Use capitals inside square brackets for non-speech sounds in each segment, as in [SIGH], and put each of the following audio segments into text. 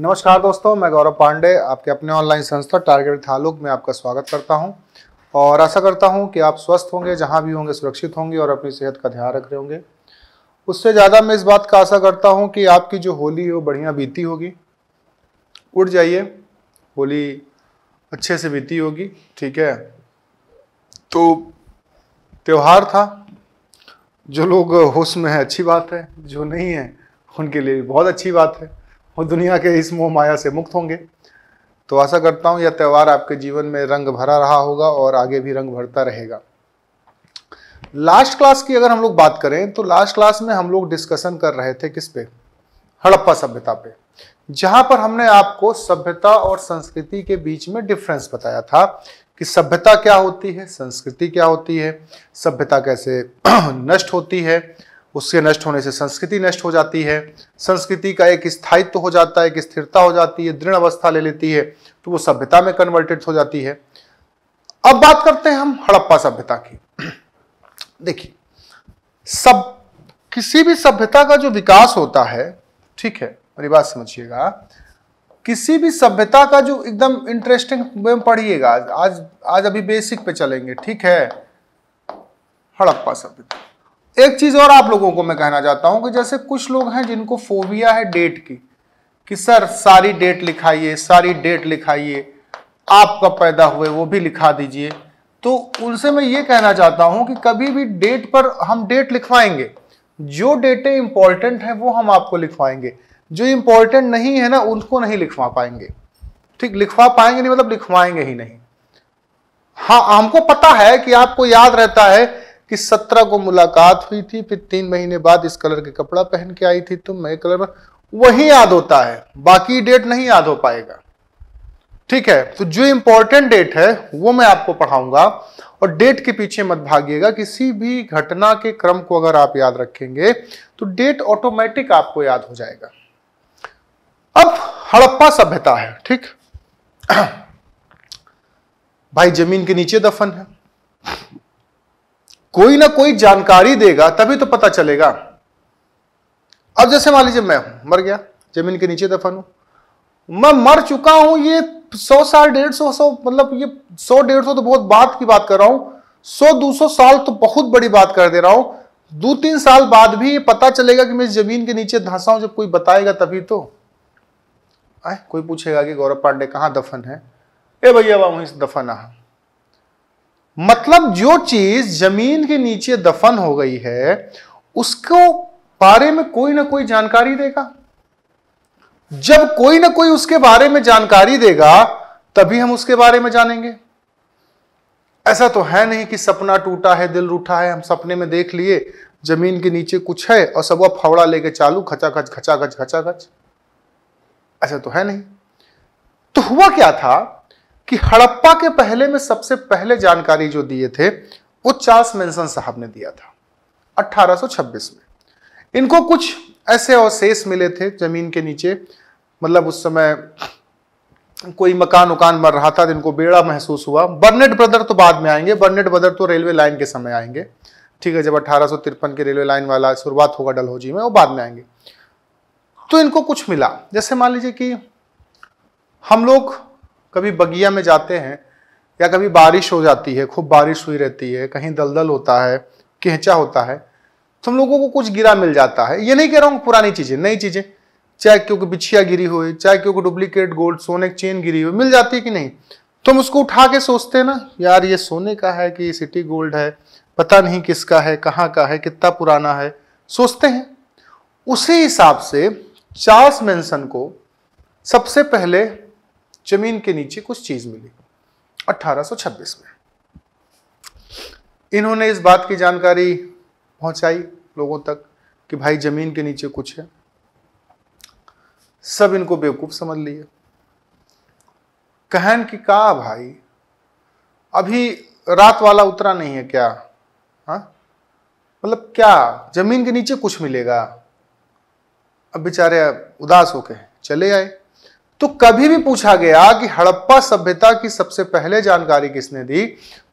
नमस्कार दोस्तों मैं गौरव पांडे आपके अपने ऑनलाइन संस्था टारगेट थालुक में आपका स्वागत करता हूं और आशा करता हूं कि आप स्वस्थ होंगे जहां भी होंगे सुरक्षित होंगे और अपनी सेहत का ध्यान रख रहे होंगे उससे ज़्यादा मैं इस बात का आशा करता हूं कि आपकी जो होली है वो बढ़िया बीती होगी उठ जाइए होली अच्छे से बीती होगी ठीक है तो त्यौहार था जो लोग होश में है अच्छी बात है जो नहीं है उनके लिए बहुत अच्छी बात है और दुनिया के इस मोह माया से मुक्त होंगे तो आशा करता हूँ यह त्यौहार आपके जीवन में रंग भरा रहा होगा और आगे भी रंग भरता रहेगा लास्ट क्लास की अगर हम लोग बात करें तो लास्ट क्लास में हम लोग डिस्कशन कर रहे थे किस पे हड़प्पा सभ्यता पे जहां पर हमने आपको सभ्यता और संस्कृति के बीच में डिफरेंस बताया था कि सभ्यता क्या होती है संस्कृति क्या होती है सभ्यता कैसे [CLEARS THROAT] नष्ट होती है उसके नष्ट होने से संस्कृति नष्ट हो जाती है संस्कृति का एक स्थायित्व तो हो जाता है एक स्थिरता हो जाती है दृढ़ अवस्था ले लेती है तो वो सभ्यता में कन्वर्टेड हो जाती है अब बात करते हैं हम हड़प्पा सभ्यता की देखिए सब किसी भी सभ्यता का जो विकास होता है ठीक है मेरी बात समझिएगा किसी भी सभ्यता का जो एकदम इंटरेस्टिंग में पढ़िएगा आज आज अभी बेसिक पे चलेंगे ठीक है हड़प्पा सभ्यता एक चीज़ और आप लोगों को मैं कहना चाहता हूं कि जैसे कुछ लोग हैं जिनको फोबिया है डेट की कि सर सारी डेट लिखाइए सारी डेट लिखाइए आप कब पैदा हुए वो भी लिखा दीजिए तो उनसे मैं ये कहना चाहता हूं कि कभी भी डेट पर हम डेट लिखवाएंगे जो डेटे इंपॉर्टेंट है वो हम आपको लिखवाएंगे जो इंपॉर्टेंट नहीं है ना उनको नहीं लिखवा पाएंगे ठीक लिखवा पाएंगे नहीं मतलब लिखवाएंगे ही नहीं हाँ हमको पता है कि आपको याद रहता है कि सत्रह को मुलाकात हुई थी फिर तीन महीने बाद इस कलर के कपड़ा पहन के आई थी तुम तो मैं कलर वही याद होता है बाकी डेट नहीं याद हो पाएगा ठीक है तो जो इंपॉर्टेंट डेट है वो मैं आपको पढ़ाऊंगा और डेट के पीछे मत भागिएगा किसी भी घटना के क्रम को अगर आप याद रखेंगे तो डेट ऑटोमेटिक आपको याद हो जाएगा अब हड़प्पा सभ्यता है ठीक [CLEARS THROAT] भाई जमीन के नीचे दफन है कोई ना कोई जानकारी देगा तभी तो पता चलेगा अब जैसे मान लीजिए मैं हूं मर गया जमीन के नीचे दफन हूं मैं मर चुका हूं ये सौ साल डेढ़ सौ सौ मतलब ये सौ डेढ़ सौ तो बहुत बात की बात कर रहा हूं सौ दो सौ साल तो बहुत बड़ी बात कर दे रहा हूं दो तीन साल बाद भी ये पता चलेगा कि मैं जमीन के नीचे धंसा हूं जब कोई बताएगा तभी तो आए कोई पूछेगा कि गौरव पांडे कहाँ दफन है ए भैया वहां वहीं दफन आ मतलब जो चीज जमीन के नीचे दफन हो गई है उसको बारे में कोई ना कोई जानकारी देगा जब कोई ना कोई उसके बारे में जानकारी देगा तभी हम उसके बारे में जानेंगे ऐसा तो है नहीं कि सपना टूटा है दिल रूठा है हम सपने में देख लिए जमीन के नीचे कुछ है और सब वह फावड़ा लेके चालू खचा खच खचा खच खचा खच ऐसा तो है नहीं तो हुआ क्या था कि हड़प्पा के पहले में सबसे पहले जानकारी जो दिए थे वो चार्ल्स मेंसन साहब ने दिया था 1826 में इनको कुछ ऐसे अवशेष मिले थे जमीन के नीचे मतलब उस समय कोई मकान उकान मर रहा था इनको बेड़ा महसूस हुआ बर्नेट ब्रदर तो बाद में आएंगे बर्नेट ब्रदर तो रेलवे लाइन के समय आएंगे ठीक है जब अठारह की रेलवे लाइन वाला शुरुआत होगा डलहौजी में वो बाद में आएंगे तो इनको कुछ मिला जैसे मान लीजिए कि हम लोग कभी बगिया में जाते हैं या कभी बारिश हो जाती है खूब बारिश हुई रहती है कहीं दलदल होता है कहचा होता है तो हम लोगों को कुछ गिरा मिल जाता है ये नहीं कह रहा हूँ पुरानी चीज़ें नई चीज़ें चाहे क्योंकि बिछिया गिरी हुई चाहे क्योंकि डुप्लीकेट गोल्ड सोने की चेन गिरी हुई मिल जाती है कि नहीं तो हम उसको उठा के सोचते हैं ना यार ये सोने का है कि सिटी गोल्ड है पता नहीं किसका है कहाँ का है कितना पुराना है सोचते हैं उसी हिसाब से चार्ल्स मैंसन को सबसे पहले जमीन के नीचे कुछ चीज मिली 1826 में इन्होंने इस बात की जानकारी पहुंचाई लोगों तक कि भाई जमीन के नीचे कुछ है सब इनको बेवकूफ समझ लिए कहन कि का भाई अभी रात वाला उतरा नहीं है क्या हाँ? मतलब क्या जमीन के नीचे कुछ मिलेगा अब बेचारे उदास होके चले आए तो कभी भी पूछा गया कि हड़प्पा सभ्यता की सबसे पहले जानकारी किसने दी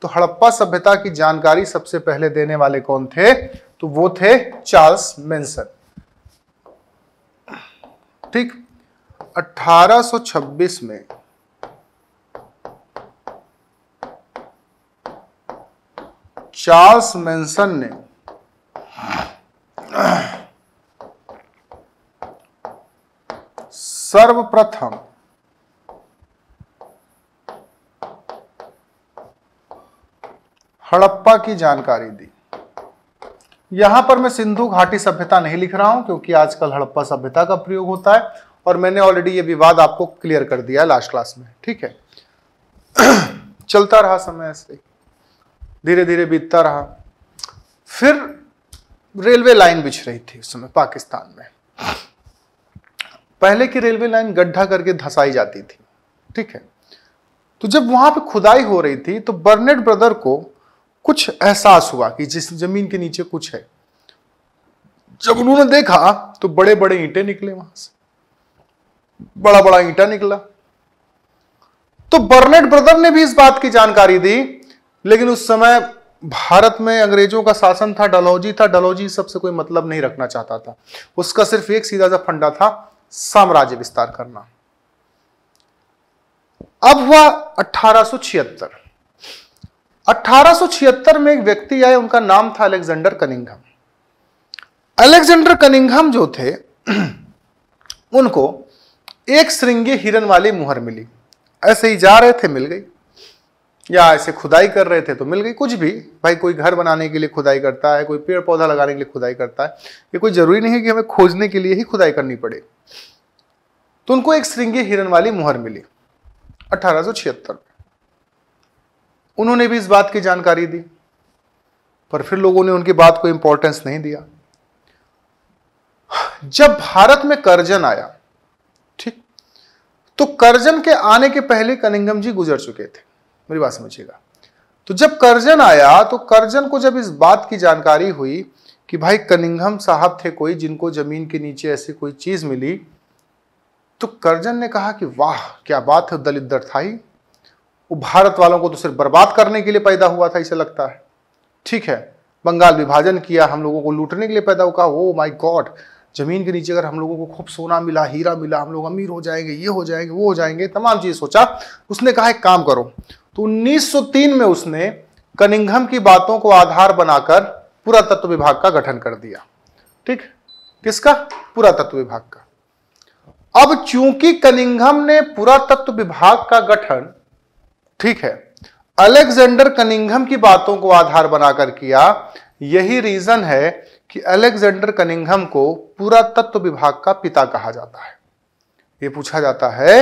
तो हड़प्पा सभ्यता की जानकारी सबसे पहले देने वाले कौन थे तो वो थे चार्ल्स मेंसन ठीक 1826 में चार्ल्स मेंसन ने सर्वप्रथम हड़प्पा की जानकारी दी यहां पर मैं सिंधु घाटी सभ्यता नहीं लिख रहा हूं क्योंकि आजकल हड़प्पा सभ्यता का प्रयोग होता है और मैंने ऑलरेडी यह विवाद आपको क्लियर कर दिया लास्ट क्लास में ठीक है [CLEARS THROAT] चलता रहा समय ऐसे धीरे धीरे बीतता रहा फिर रेलवे लाइन बिछ रही थी उस समय पाकिस्तान में पहले की रेलवे लाइन गड्ढा करके धसाई जाती थी ठीक है तो जब वहां पे खुदाई हो रही थी तो बर्नेट ब्रदर को कुछ एहसास हुआ कि जिस जमीन के नीचे कुछ है जब उन्होंने देखा तो बड़े बड़े ईंटे निकले वहां से बड़ा बड़ा ईंटा निकला तो बर्नेट ब्रदर ने भी इस बात की जानकारी दी लेकिन उस समय भारत में अंग्रेजों का शासन था डलौजी था डलौजी सबसे कोई मतलब नहीं रखना चाहता था उसका सिर्फ एक सीधा सा फंडा था साम्राज्य विस्तार करना अब हुआ अठारह अठारह में एक व्यक्ति आए उनका नाम था अलेक्जेंडर कनिंघम अलेक्जेंडर कनिंघम जो थे [CLEARS THROAT] उनको एक श्रृंगे हिरन वाली मुहर मिली ऐसे ही जा रहे थे मिल गई या ऐसे खुदाई कर रहे थे तो मिल गई कुछ भी भाई कोई घर बनाने के लिए खुदाई करता है कोई पेड़ पौधा लगाने के लिए खुदाई करता है ये कोई ज़रूरी नहीं है कि हमें खोजने के लिए ही खुदाई करनी पड़े तो उनको एक श्रृंगे हिरन वाली मुहर मिली अठारह में उन्होंने भी इस बात की जानकारी दी पर फिर लोगों ने उनकी बात को इंपॉर्टेंस नहीं दिया जब भारत में करजन आया ठीक तो करजन के आने के पहले कनिंगम जी गुजर चुके थे मेरी बात समझिएगा तो जब करजन आया तो करजन को जब इस बात की जानकारी हुई कि भाई कनिंगम साहब थे कोई जिनको जमीन के नीचे ऐसी कोई चीज मिली तो करजन ने कहा कि वाह क्या बात है दलित दर था ही वो भारत वालों को तो सिर्फ बर्बाद करने के लिए पैदा हुआ था इसे लगता है ठीक है बंगाल विभाजन किया हम लोगों को लूटने के लिए पैदा हुआ ओ माई गॉड जमीन के नीचे अगर हम लोगों को खूब सोना मिला हीरा मिला हम लोग अमीर हो जाएंगे ये हो जाएंगे वो हो जाएंगे तमाम चीज़ सोचा उसने कहा एक काम करो तो 1903 में उसने कनिंघम की बातों को आधार बनाकर पुरातत्व विभाग का गठन कर दिया ठीक किसका पुरातत्व विभाग का अब चूंकि कनिंघम ने पुरातत्व विभाग का गठन ठीक है अलेक्जेंडर कनिंघम की बातों को आधार बनाकर किया यही रीजन है कि अलेक्जेंडर कनिंघम को पुरातत्व विभाग का पिता कहा जाता है ये पूछा जाता है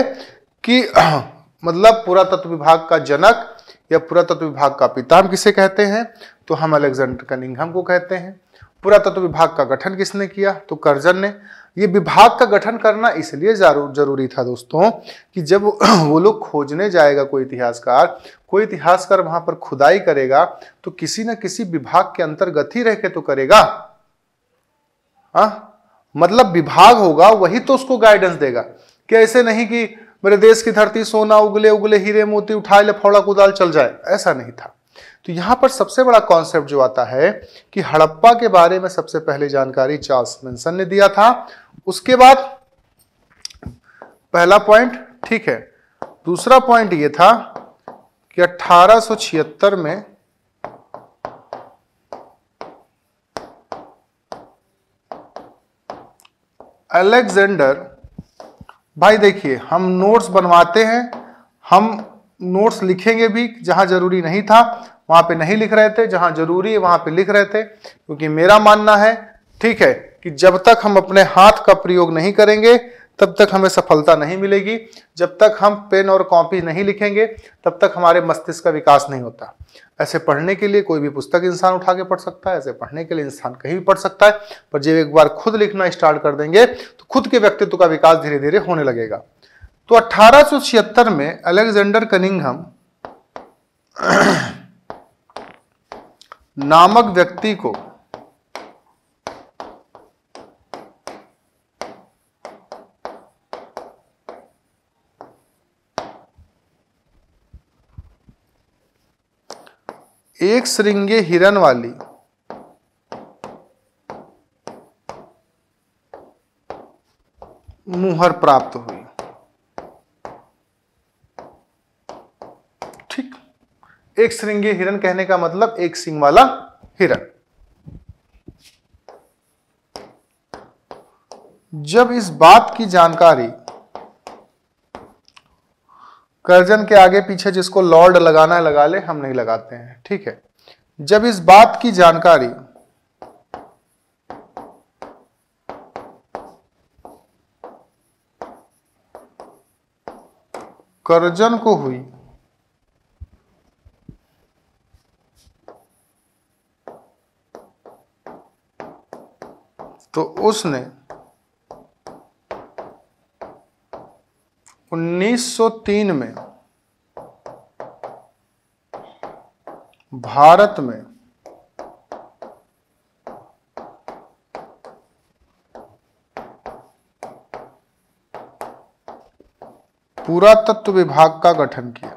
कि मतलब पुरातत्व विभाग का जनक या पुरातत्व विभाग का पिता हम किसे कहते हैं तो हम अलेक्जेंडर कनिंघम को कहते हैं पुरातत्व विभाग का गठन किसने किया तो करजन ने ये विभाग का गठन करना इसलिए जरूरी था दोस्तों कि जब [CLEARS THROAT] वो लोग खोजने जाएगा कोई इतिहासकार कोई इतिहासकार वहां पर खुदाई करेगा तो किसी न किसी विभाग के अंतर्गत ही रह के तो करेगा आ? हाँ? मतलब विभाग होगा वही तो उसको गाइडेंस देगा कि ऐसे नहीं कि मेरे देश की धरती सोना उगले उगले हीरे मोती उठाए ले फौड़ा कुदाल चल जाए ऐसा नहीं था तो यहाँ पर सबसे बड़ा कॉन्सेप्ट जो आता है कि हड़प्पा के बारे में सबसे पहले जानकारी चार्ल्स मेंसन ने दिया था उसके बाद पहला पॉइंट ठीक है दूसरा पॉइंट ये था कि अठारह में अलेक्जेंडर भाई देखिए हम नोट्स बनवाते हैं हम नोट्स लिखेंगे भी जहाँ ज़रूरी नहीं था वहाँ पे नहीं लिख रहे थे जहाँ ज़रूरी है वहाँ पे लिख रहे थे क्योंकि मेरा मानना है ठीक है कि जब तक हम अपने हाथ का प्रयोग नहीं करेंगे तब तक हमें सफलता नहीं मिलेगी जब तक हम पेन और कॉपी नहीं लिखेंगे तब तक हमारे मस्तिष्क का विकास नहीं होता ऐसे पढ़ने के लिए कोई भी पुस्तक इंसान उठा के पढ़ सकता है ऐसे पढ़ने के लिए इंसान कहीं भी पढ़ सकता है पर जब एक बार खुद लिखना स्टार्ट कर देंगे तो खुद के व्यक्तित्व का विकास धीरे धीरे होने लगेगा तो अट्ठारह में अलेक्जेंडर कनिंगहम [CLEARS THROAT] नामक व्यक्ति को एक श्रृंगे हिरण वाली मुहर प्राप्त हुई ठीक एक श्रृंगे हिरन कहने का मतलब एक सिंह वाला हिरण जब इस बात की जानकारी कर्जन के आगे पीछे जिसको लॉर्ड लगाना है लगा ले हम नहीं लगाते हैं ठीक है जब इस बात की जानकारी कर्जन को हुई तो उसने 1903 में भारत में पुरातत्व विभाग का गठन किया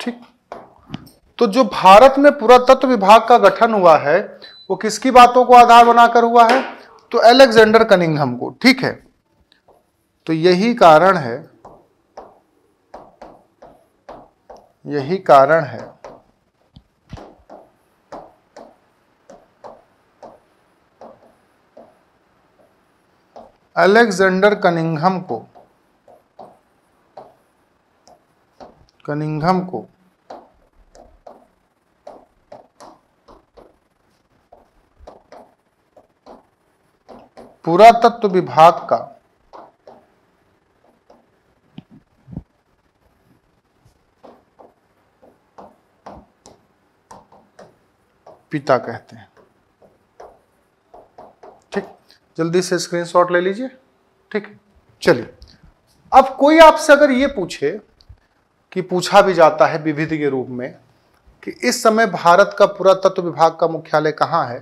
ठीक तो जो भारत में पुरातत्व विभाग का गठन हुआ है वो किसकी बातों को आधार बनाकर हुआ है तो एलेक्जेंडर कनिंगहम को ठीक है तो यही कारण है यही कारण है अलेक्जेंडर कनिंगहम को कनिंगहम को पुरातत्व विभाग का पिता कहते हैं ठीक जल्दी से स्क्रीनशॉट ले लीजिए ठीक चलिए अब कोई आपसे अगर ये पूछे कि पूछा भी जाता है विविध के रूप में कि इस समय भारत का पुरातत्व विभाग का मुख्यालय कहाँ है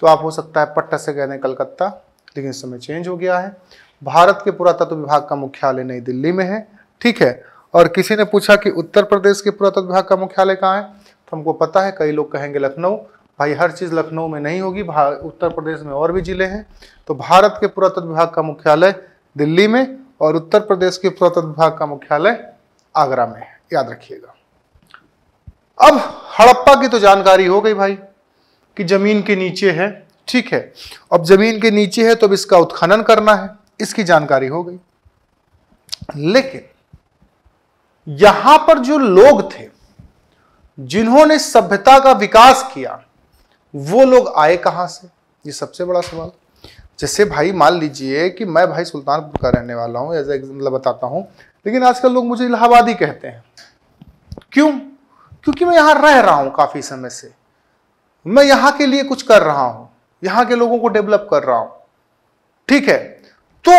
तो आप हो सकता है पट्टा से कहने कलकत्ता लेकिन इस समय चेंज हो गया है भारत के पुरातत्व विभाग का मुख्यालय नई दिल्ली में है ठीक है और किसी ने पूछा कि उत्तर प्रदेश के पुरातत्व विभाग का मुख्यालय कहाँ है तो हमको पता है कई लोग कहेंगे लखनऊ भाई हर चीज़ लखनऊ में नहीं होगी उत्तर प्रदेश में और भी ज़िले हैं तो भारत के पुरातत्व विभाग का मुख्यालय दिल्ली में और उत्तर प्रदेश के पुरातत्व विभाग का मुख्यालय आगरा में है याद रखिएगा अब हड़प्पा की तो जानकारी हो गई भाई कि जमीन के नीचे है ठीक है अब जमीन के नीचे है तो अब इसका उत्खनन करना है इसकी जानकारी हो गई लेकिन यहां पर जो लोग थे जिन्होंने सभ्यता का विकास किया वो लोग आए कहां से ये सबसे बड़ा सवाल जैसे भाई मान लीजिए कि मैं भाई सुल्तानपुर का रहने वाला हूं एज एग्जाम्पल बताता हूं लेकिन आजकल लोग मुझे इलाहाबादी कहते हैं क्यों क्योंकि मैं यहां रह रहा हूं काफ़ी समय से मैं यहां के लिए कुछ कर रहा हूं यहां के लोगों को डेवलप कर रहा हूं ठीक है तो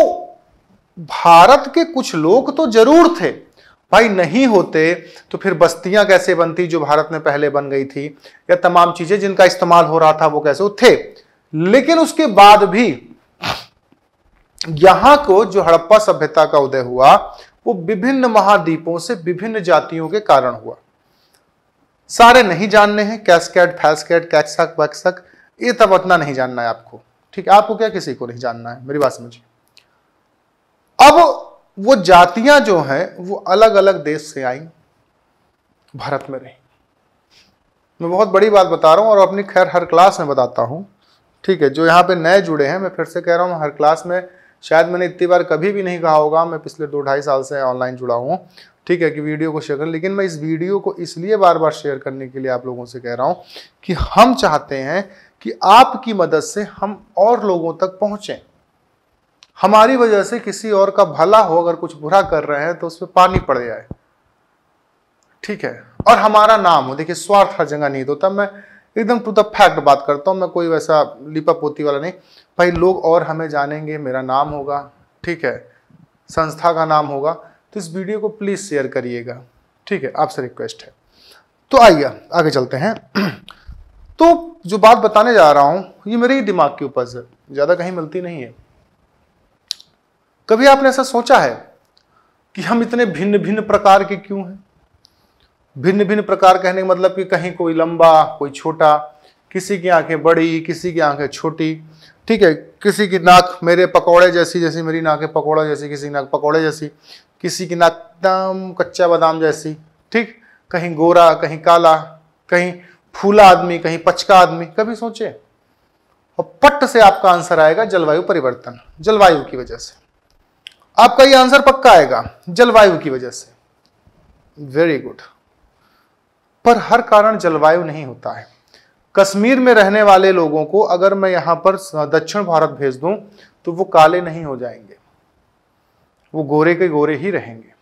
भारत के कुछ लोग तो जरूर थे भाई नहीं होते तो फिर बस्तियां कैसे बनती जो भारत में पहले बन गई थी या तमाम चीजें जिनका इस्तेमाल हो रहा था वो कैसे थे लेकिन उसके बाद भी यहां को जो हड़प्पा सभ्यता का उदय हुआ वो विभिन्न महाद्वीपों से विभिन्न जातियों के कारण हुआ सारे नहीं जानने हैं कैसकेट फैसकेट कैक्सक वैक्सक ये तब उतना नहीं जानना है आपको ठीक है आपको क्या किसी को नहीं जानना है मेरी बात समझिए अब वो जातियां जो हैं वो अलग अलग देश से आई भारत में रही मैं बहुत बड़ी बात बता रहा हूँ और अपनी खैर हर क्लास में बताता हूँ ठीक है जो यहाँ पे नए जुड़े हैं मैं फिर से कह रहा हूं हर क्लास में शायद मैंने इतनी बार कभी भी नहीं कहा होगा मैं पिछले दो ढाई साल से ऑनलाइन जुड़ा हूं ठीक है कि वीडियो को शेयर कर लेकिन मैं इस वीडियो को इसलिए बार बार शेयर करने के लिए आप लोगों से कह रहा हूं कि हम चाहते हैं कि आपकी मदद से हम और लोगों तक पहुंचे हमारी वजह से किसी और का भला हो अगर कुछ बुरा कर रहे हैं तो उस पर पानी पड़ जाए ठीक है और हमारा नाम हो देखिए स्वार्थ हर जगह नहीं होता मैं एकदम टू द फैक्ट बात करता हूँ मैं कोई वैसा लिपा पोती वाला नहीं भाई लोग और हमें जानेंगे मेरा नाम होगा ठीक है संस्था का नाम होगा तो इस वीडियो को प्लीज़ शेयर करिएगा ठीक है आपसे रिक्वेस्ट है तो आइए आगे चलते हैं तो जो बात बताने जा रहा हूं ये मेरे ही दिमाग के ऊपर से ज्यादा कहीं मिलती नहीं है कभी आपने ऐसा सोचा है कि हम इतने भिन्न भिन्न प्रकार के क्यों हैं भिन्न भिन्न प्रकार कहने का मतलब कि कहीं कोई लंबा कोई छोटा किसी की आंखें बड़ी किसी की आंखें छोटी ठीक है किसी की नाक मेरे पकौड़े जैसी जैसी मेरी नाक है पकौड़ा जैसी किसी की नाक पकौड़े जैसी किसी की नाक एकदम कच्चा बादाम जैसी ठीक कहीं गोरा कहीं काला कहीं फूला आदमी कहीं पचका आदमी कभी सोचे और पट से आपका आंसर आएगा जलवायु परिवर्तन जलवायु की वजह से आपका ये आंसर पक्का आएगा जलवायु की वजह से वेरी गुड पर हर कारण जलवायु नहीं होता है कश्मीर में रहने वाले लोगों को अगर मैं यहां पर दक्षिण भारत भेज दूं तो वो काले नहीं हो जाएंगे वो गोरे के गोरे ही रहेंगे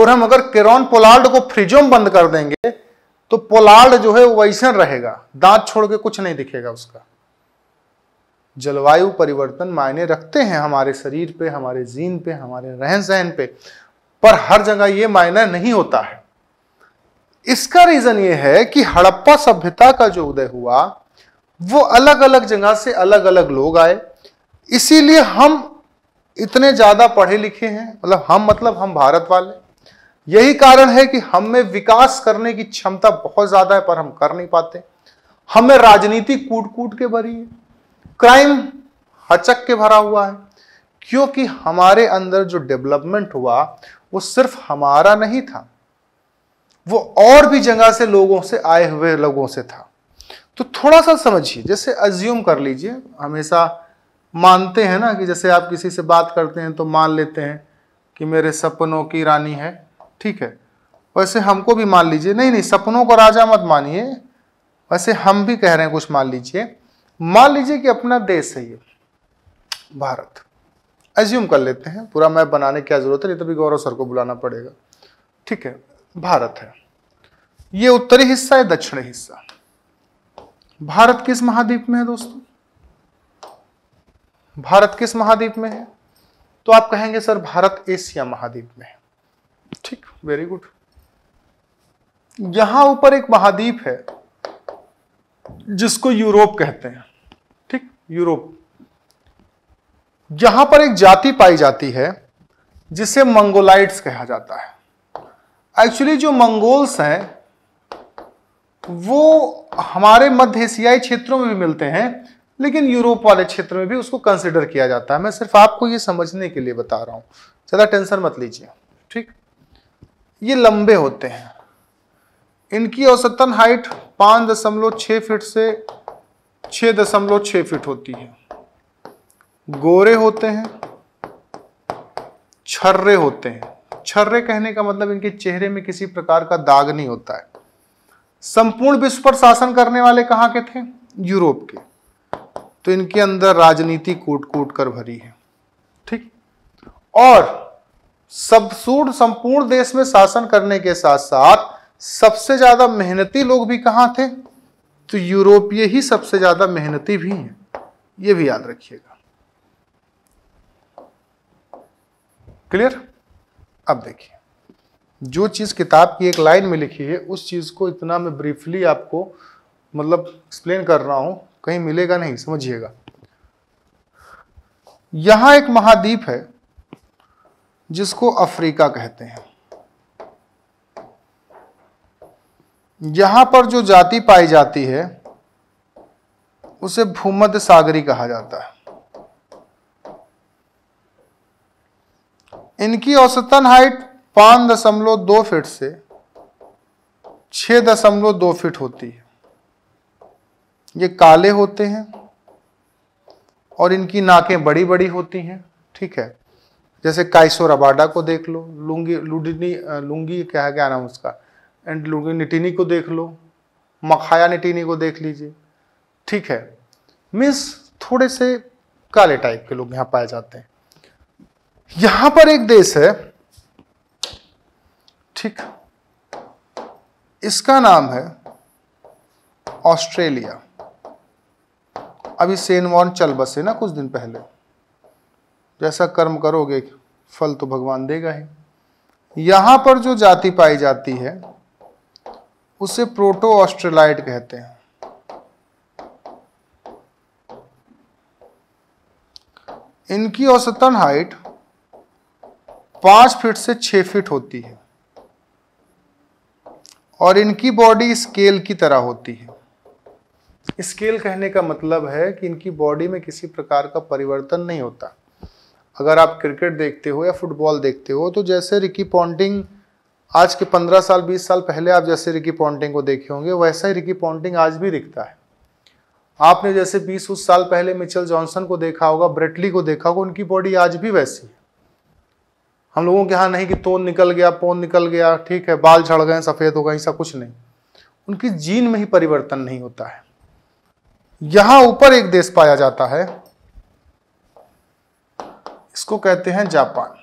और हम अगर किरण पोलार्ड को फ्रिजोम बंद कर देंगे तो पोलार्ड जो है वो वैसे रहेगा दांत छोड़ के कुछ नहीं दिखेगा उसका जलवायु परिवर्तन मायने रखते हैं हमारे शरीर पे हमारे जीन पे हमारे रहन सहन पे पर हर जगह ये मायना नहीं होता है इसका रीजन ये है कि हड़प्पा सभ्यता का जो उदय हुआ वो अलग अलग जगह से अलग अलग लोग आए इसीलिए हम इतने ज्यादा पढ़े लिखे हैं मतलब हम मतलब हम भारत वाले यही कारण है कि हम में विकास करने की क्षमता बहुत ज्यादा है पर हम कर नहीं पाते हमें राजनीति कूट कूट के भरी है क्राइम हचक के भरा हुआ है क्योंकि हमारे अंदर जो डेवलपमेंट हुआ वो सिर्फ हमारा नहीं था वो और भी जगह से लोगों से आए हुए लोगों से था तो थोड़ा सा समझिए जैसे अज्यूम कर लीजिए हमेशा मानते हैं ना कि जैसे आप किसी से बात करते हैं तो मान लेते हैं कि मेरे सपनों की रानी है ठीक है वैसे हमको भी मान लीजिए नहीं नहीं सपनों का राजा मत मानिए वैसे हम भी कह रहे हैं कुछ मान लीजिए मान लीजिए कि अपना देश है ये भारत एज्यूम कर लेते हैं पूरा मैप बनाने की क्या जरूरत है नहीं तभी तो गौरव सर को बुलाना पड़ेगा ठीक है भारत है ये उत्तरी हिस्सा है दक्षिणी हिस्सा भारत किस महाद्वीप में है दोस्तों भारत किस महाद्वीप में है तो आप कहेंगे सर भारत एशिया महाद्वीप में है ठीक वेरी गुड यहां ऊपर एक महाद्वीप है जिसको यूरोप कहते हैं ठीक यूरोप यहां पर एक जाति पाई जाती है जिसे मंगोलाइट्स कहा जाता है एक्चुअली जो मंगोल्स हैं वो हमारे मध्य एशियाई क्षेत्रों में भी मिलते हैं लेकिन यूरोप वाले क्षेत्र में भी उसको कंसिडर किया जाता है मैं सिर्फ आपको ये समझने के लिए बता रहा हूं ज़्यादा टेंशन मत लीजिए ठीक ये लंबे होते हैं इनकी औसतन हाइट पाँच दशमलव छः फिट से छः दशमलव छः फिट होती है गोरे होते हैं छर्रे होते हैं छर्रे कहने का मतलब इनके चेहरे में किसी प्रकार का दाग नहीं होता है संपूर्ण विश्व पर शासन करने वाले कहाँ के थे यूरोप के तो इनके अंदर राजनीति कूट कूट कर भरी है ठीक और सबसूड संपूर्ण देश में शासन करने के साथ साथ सबसे ज्यादा मेहनती लोग भी कहाँ थे तो यूरोपीय ही सबसे ज्यादा मेहनती भी हैं ये भी याद रखिएगा क्लियर अब देखिए जो चीज किताब की एक लाइन में लिखी है उस चीज को इतना मैं ब्रीफली आपको मतलब एक्सप्लेन कर रहा हूं कहीं मिलेगा नहीं समझिएगा यहां एक महाद्वीप है जिसको अफ्रीका कहते हैं यहां पर जो जाति पाई जाती है उसे भूमध्य सागरी कहा जाता है इनकी औसतन हाइट पांच दशमलव दो फीट से छह दशमलव दो फीट होती है ये काले होते हैं और इनकी नाकें बड़ी बड़ी होती हैं ठीक है जैसे काइसो रबाडा को देख लो लुंगी लुडिनी लुंगी क्या है क्या नाम उसका एंड लुंगी निटिनी को देख लो मखाया निटिनी को देख लीजिए ठीक है मीन्स थोड़े से काले टाइप के लोग यहाँ पाए जाते हैं यहाँ पर एक देश है ठीक इसका नाम है ऑस्ट्रेलिया अभी सेनवॉन चल बसे ना कुछ दिन पहले जैसा कर्म करोगे फल तो भगवान देगा ही यहां पर जो जाति पाई जाती है उसे प्रोटो ऑस्ट्रेलाइट कहते हैं इनकी औसतन हाइट पांच फीट से छह फीट होती है और इनकी बॉडी स्केल की तरह होती है स्केल कहने का मतलब है कि इनकी बॉडी में किसी प्रकार का परिवर्तन नहीं होता अगर आप क्रिकेट देखते हो या फुटबॉल देखते हो तो जैसे रिकी पॉन्टिंग आज के पंद्रह साल बीस साल पहले आप जैसे रिकी पॉन्टिंग को देखे होंगे वैसा ही रिकी पॉन्टिंग आज भी दिखता है आपने जैसे बीस उस साल पहले मिचल जॉनसन को देखा होगा ब्रेटली को देखा होगा उनकी बॉडी आज भी वैसी है हम लोगों के यहाँ नहीं कि तोन निकल गया पोन निकल गया ठीक है बाल झड़ गए सफ़ेद हो गए ऐसा कुछ नहीं उनकी जीन में ही परिवर्तन नहीं होता है यहाँ ऊपर एक देश पाया जाता है इसको कहते हैं जापान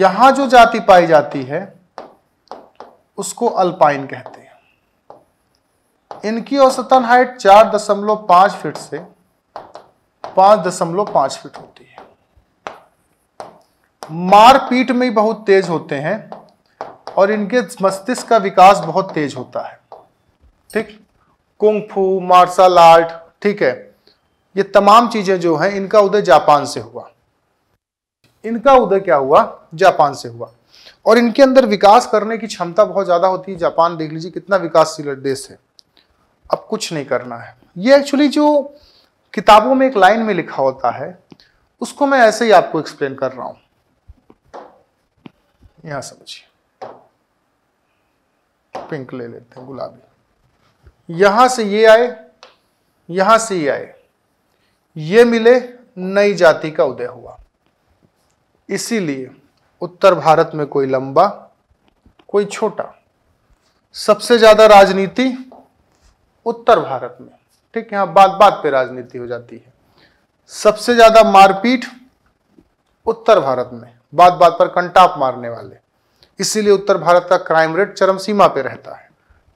यहां जो जाति पाई जाती है उसको अल्पाइन कहते हैं इनकी औसतन हाइट चार दशमलव पांच फीट से पांच दशमलव पांच फीट होती है मारपीट में बहुत तेज होते हैं और इनके मस्तिष्क का विकास बहुत तेज होता है ठीक कुंग फू मार्शल आर्ट ठीक है ये तमाम चीजें जो हैं इनका उदय जापान से हुआ इनका उदय क्या हुआ जापान से हुआ और इनके अंदर विकास करने की क्षमता बहुत ज़्यादा होती है जापान देख लीजिए कितना विकासशील देश है अब कुछ नहीं करना है ये एक्चुअली जो किताबों में एक लाइन में लिखा होता है उसको मैं ऐसे ही आपको एक्सप्लेन कर रहा हूं यहां समझिए पिंक ले लेते हैं गुलाबी यहां से ये आए यहां से ये आए ये मिले नई जाति का उदय हुआ इसीलिए उत्तर भारत में कोई लंबा कोई छोटा सबसे ज्यादा राजनीति उत्तर भारत में ठीक है बात बात पे राजनीति हो जाती है सबसे ज्यादा मारपीट उत्तर भारत में बात बात पर कंटाप मारने वाले इसीलिए उत्तर भारत का क्राइम रेट चरम सीमा पे रहता है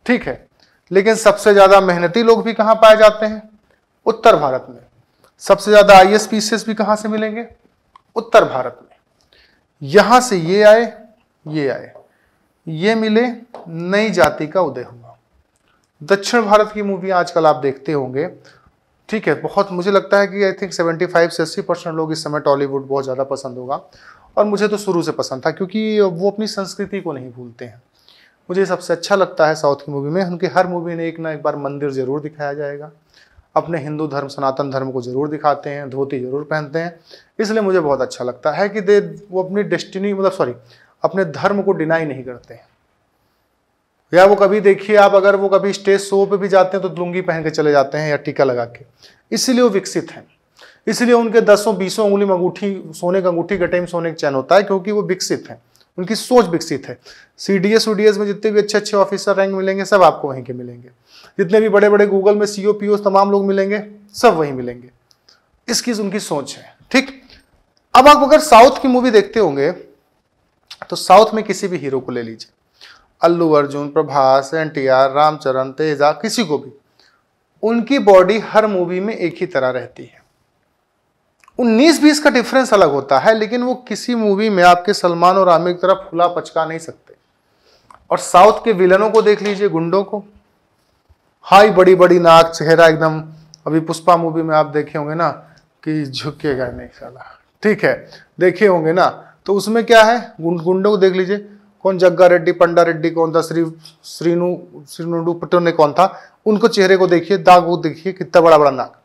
ठीक है लेकिन सबसे ज्यादा मेहनती लोग भी कहां पाए जाते हैं उत्तर भारत में सबसे ज्यादा आई एस पीसीएस भी कहाँ से मिलेंगे उत्तर भारत में यहां से ये आए ये आए ये मिले नई जाति का उदय हुआ दक्षिण भारत की मूवी आजकल आप देखते होंगे ठीक है बहुत मुझे लगता है कि आई थिंक 75 से 80 परसेंट लोग इस समय टॉलीवुड बहुत ज़्यादा पसंद होगा और मुझे तो शुरू से पसंद था क्योंकि वो अपनी संस्कृति को नहीं भूलते हैं मुझे सबसे अच्छा लगता है साउथ की मूवी में उनकी हर मूवी में एक ना एक बार मंदिर ज़रूर दिखाया जाएगा अपने हिंदू धर्म सनातन धर्म को ज़रूर दिखाते हैं धोती ज़रूर पहनते हैं इसलिए मुझे बहुत अच्छा लगता है कि दे वो अपनी डेस्टिनी मतलब सॉरी अपने धर्म को डिनाई नहीं करते हैं या वो कभी देखिए आप अगर वो कभी स्टेज शो पे भी जाते हैं तो लुंगी पहन के चले जाते हैं या टीका लगा के इसलिए वो विकसित हैं इसलिए उनके दसों बीसों उंगली अंगूठी सोने का अंगूठी गटे में सोने का चैन होता है क्योंकि वो विकसित हैं उनकी सोच विकसित है सी डी एस में जितने भी अच्छे अच्छे ऑफिसर रैंक मिलेंगे सब आपको वहीं के मिलेंगे जितने भी बड़े बड़े गूगल में सीओ पीओ तमाम लोग मिलेंगे सब वहीं मिलेंगे इसकी उनकी सोच है ठीक अब आप अगर साउथ की मूवी देखते होंगे तो साउथ में किसी भी हीरो को ले लीजिए Allu Arjun Prabhas N T R Ramcharan Teja किसी को भी उनकी बॉडी हर मूवी में एक ही तरह रहती है उन्नीस बीस का डिफरेंस अलग होता है लेकिन वो किसी मूवी में आपके सलमान और आमिर की तरह फुला पचका नहीं सकते और साउथ के विलनों को देख लीजिए गुंडों को हाई बड़ी बड़ी नाक चेहरा एकदम अभी पुष्पा मूवी में आप देखे होंगे ना कि झुकेगा नहीं साला ठीक है देखे होंगे ना तो उसमें क्या है गुंडों को देख लीजिए कौन जग्गा रेड्डी पंडा रेड्डी कौन था श्री श्रीनु श्रीनुडू ने कौन था उनको चेहरे को देखिए दाग को देखिए कितना बड़ा बड़ा नाक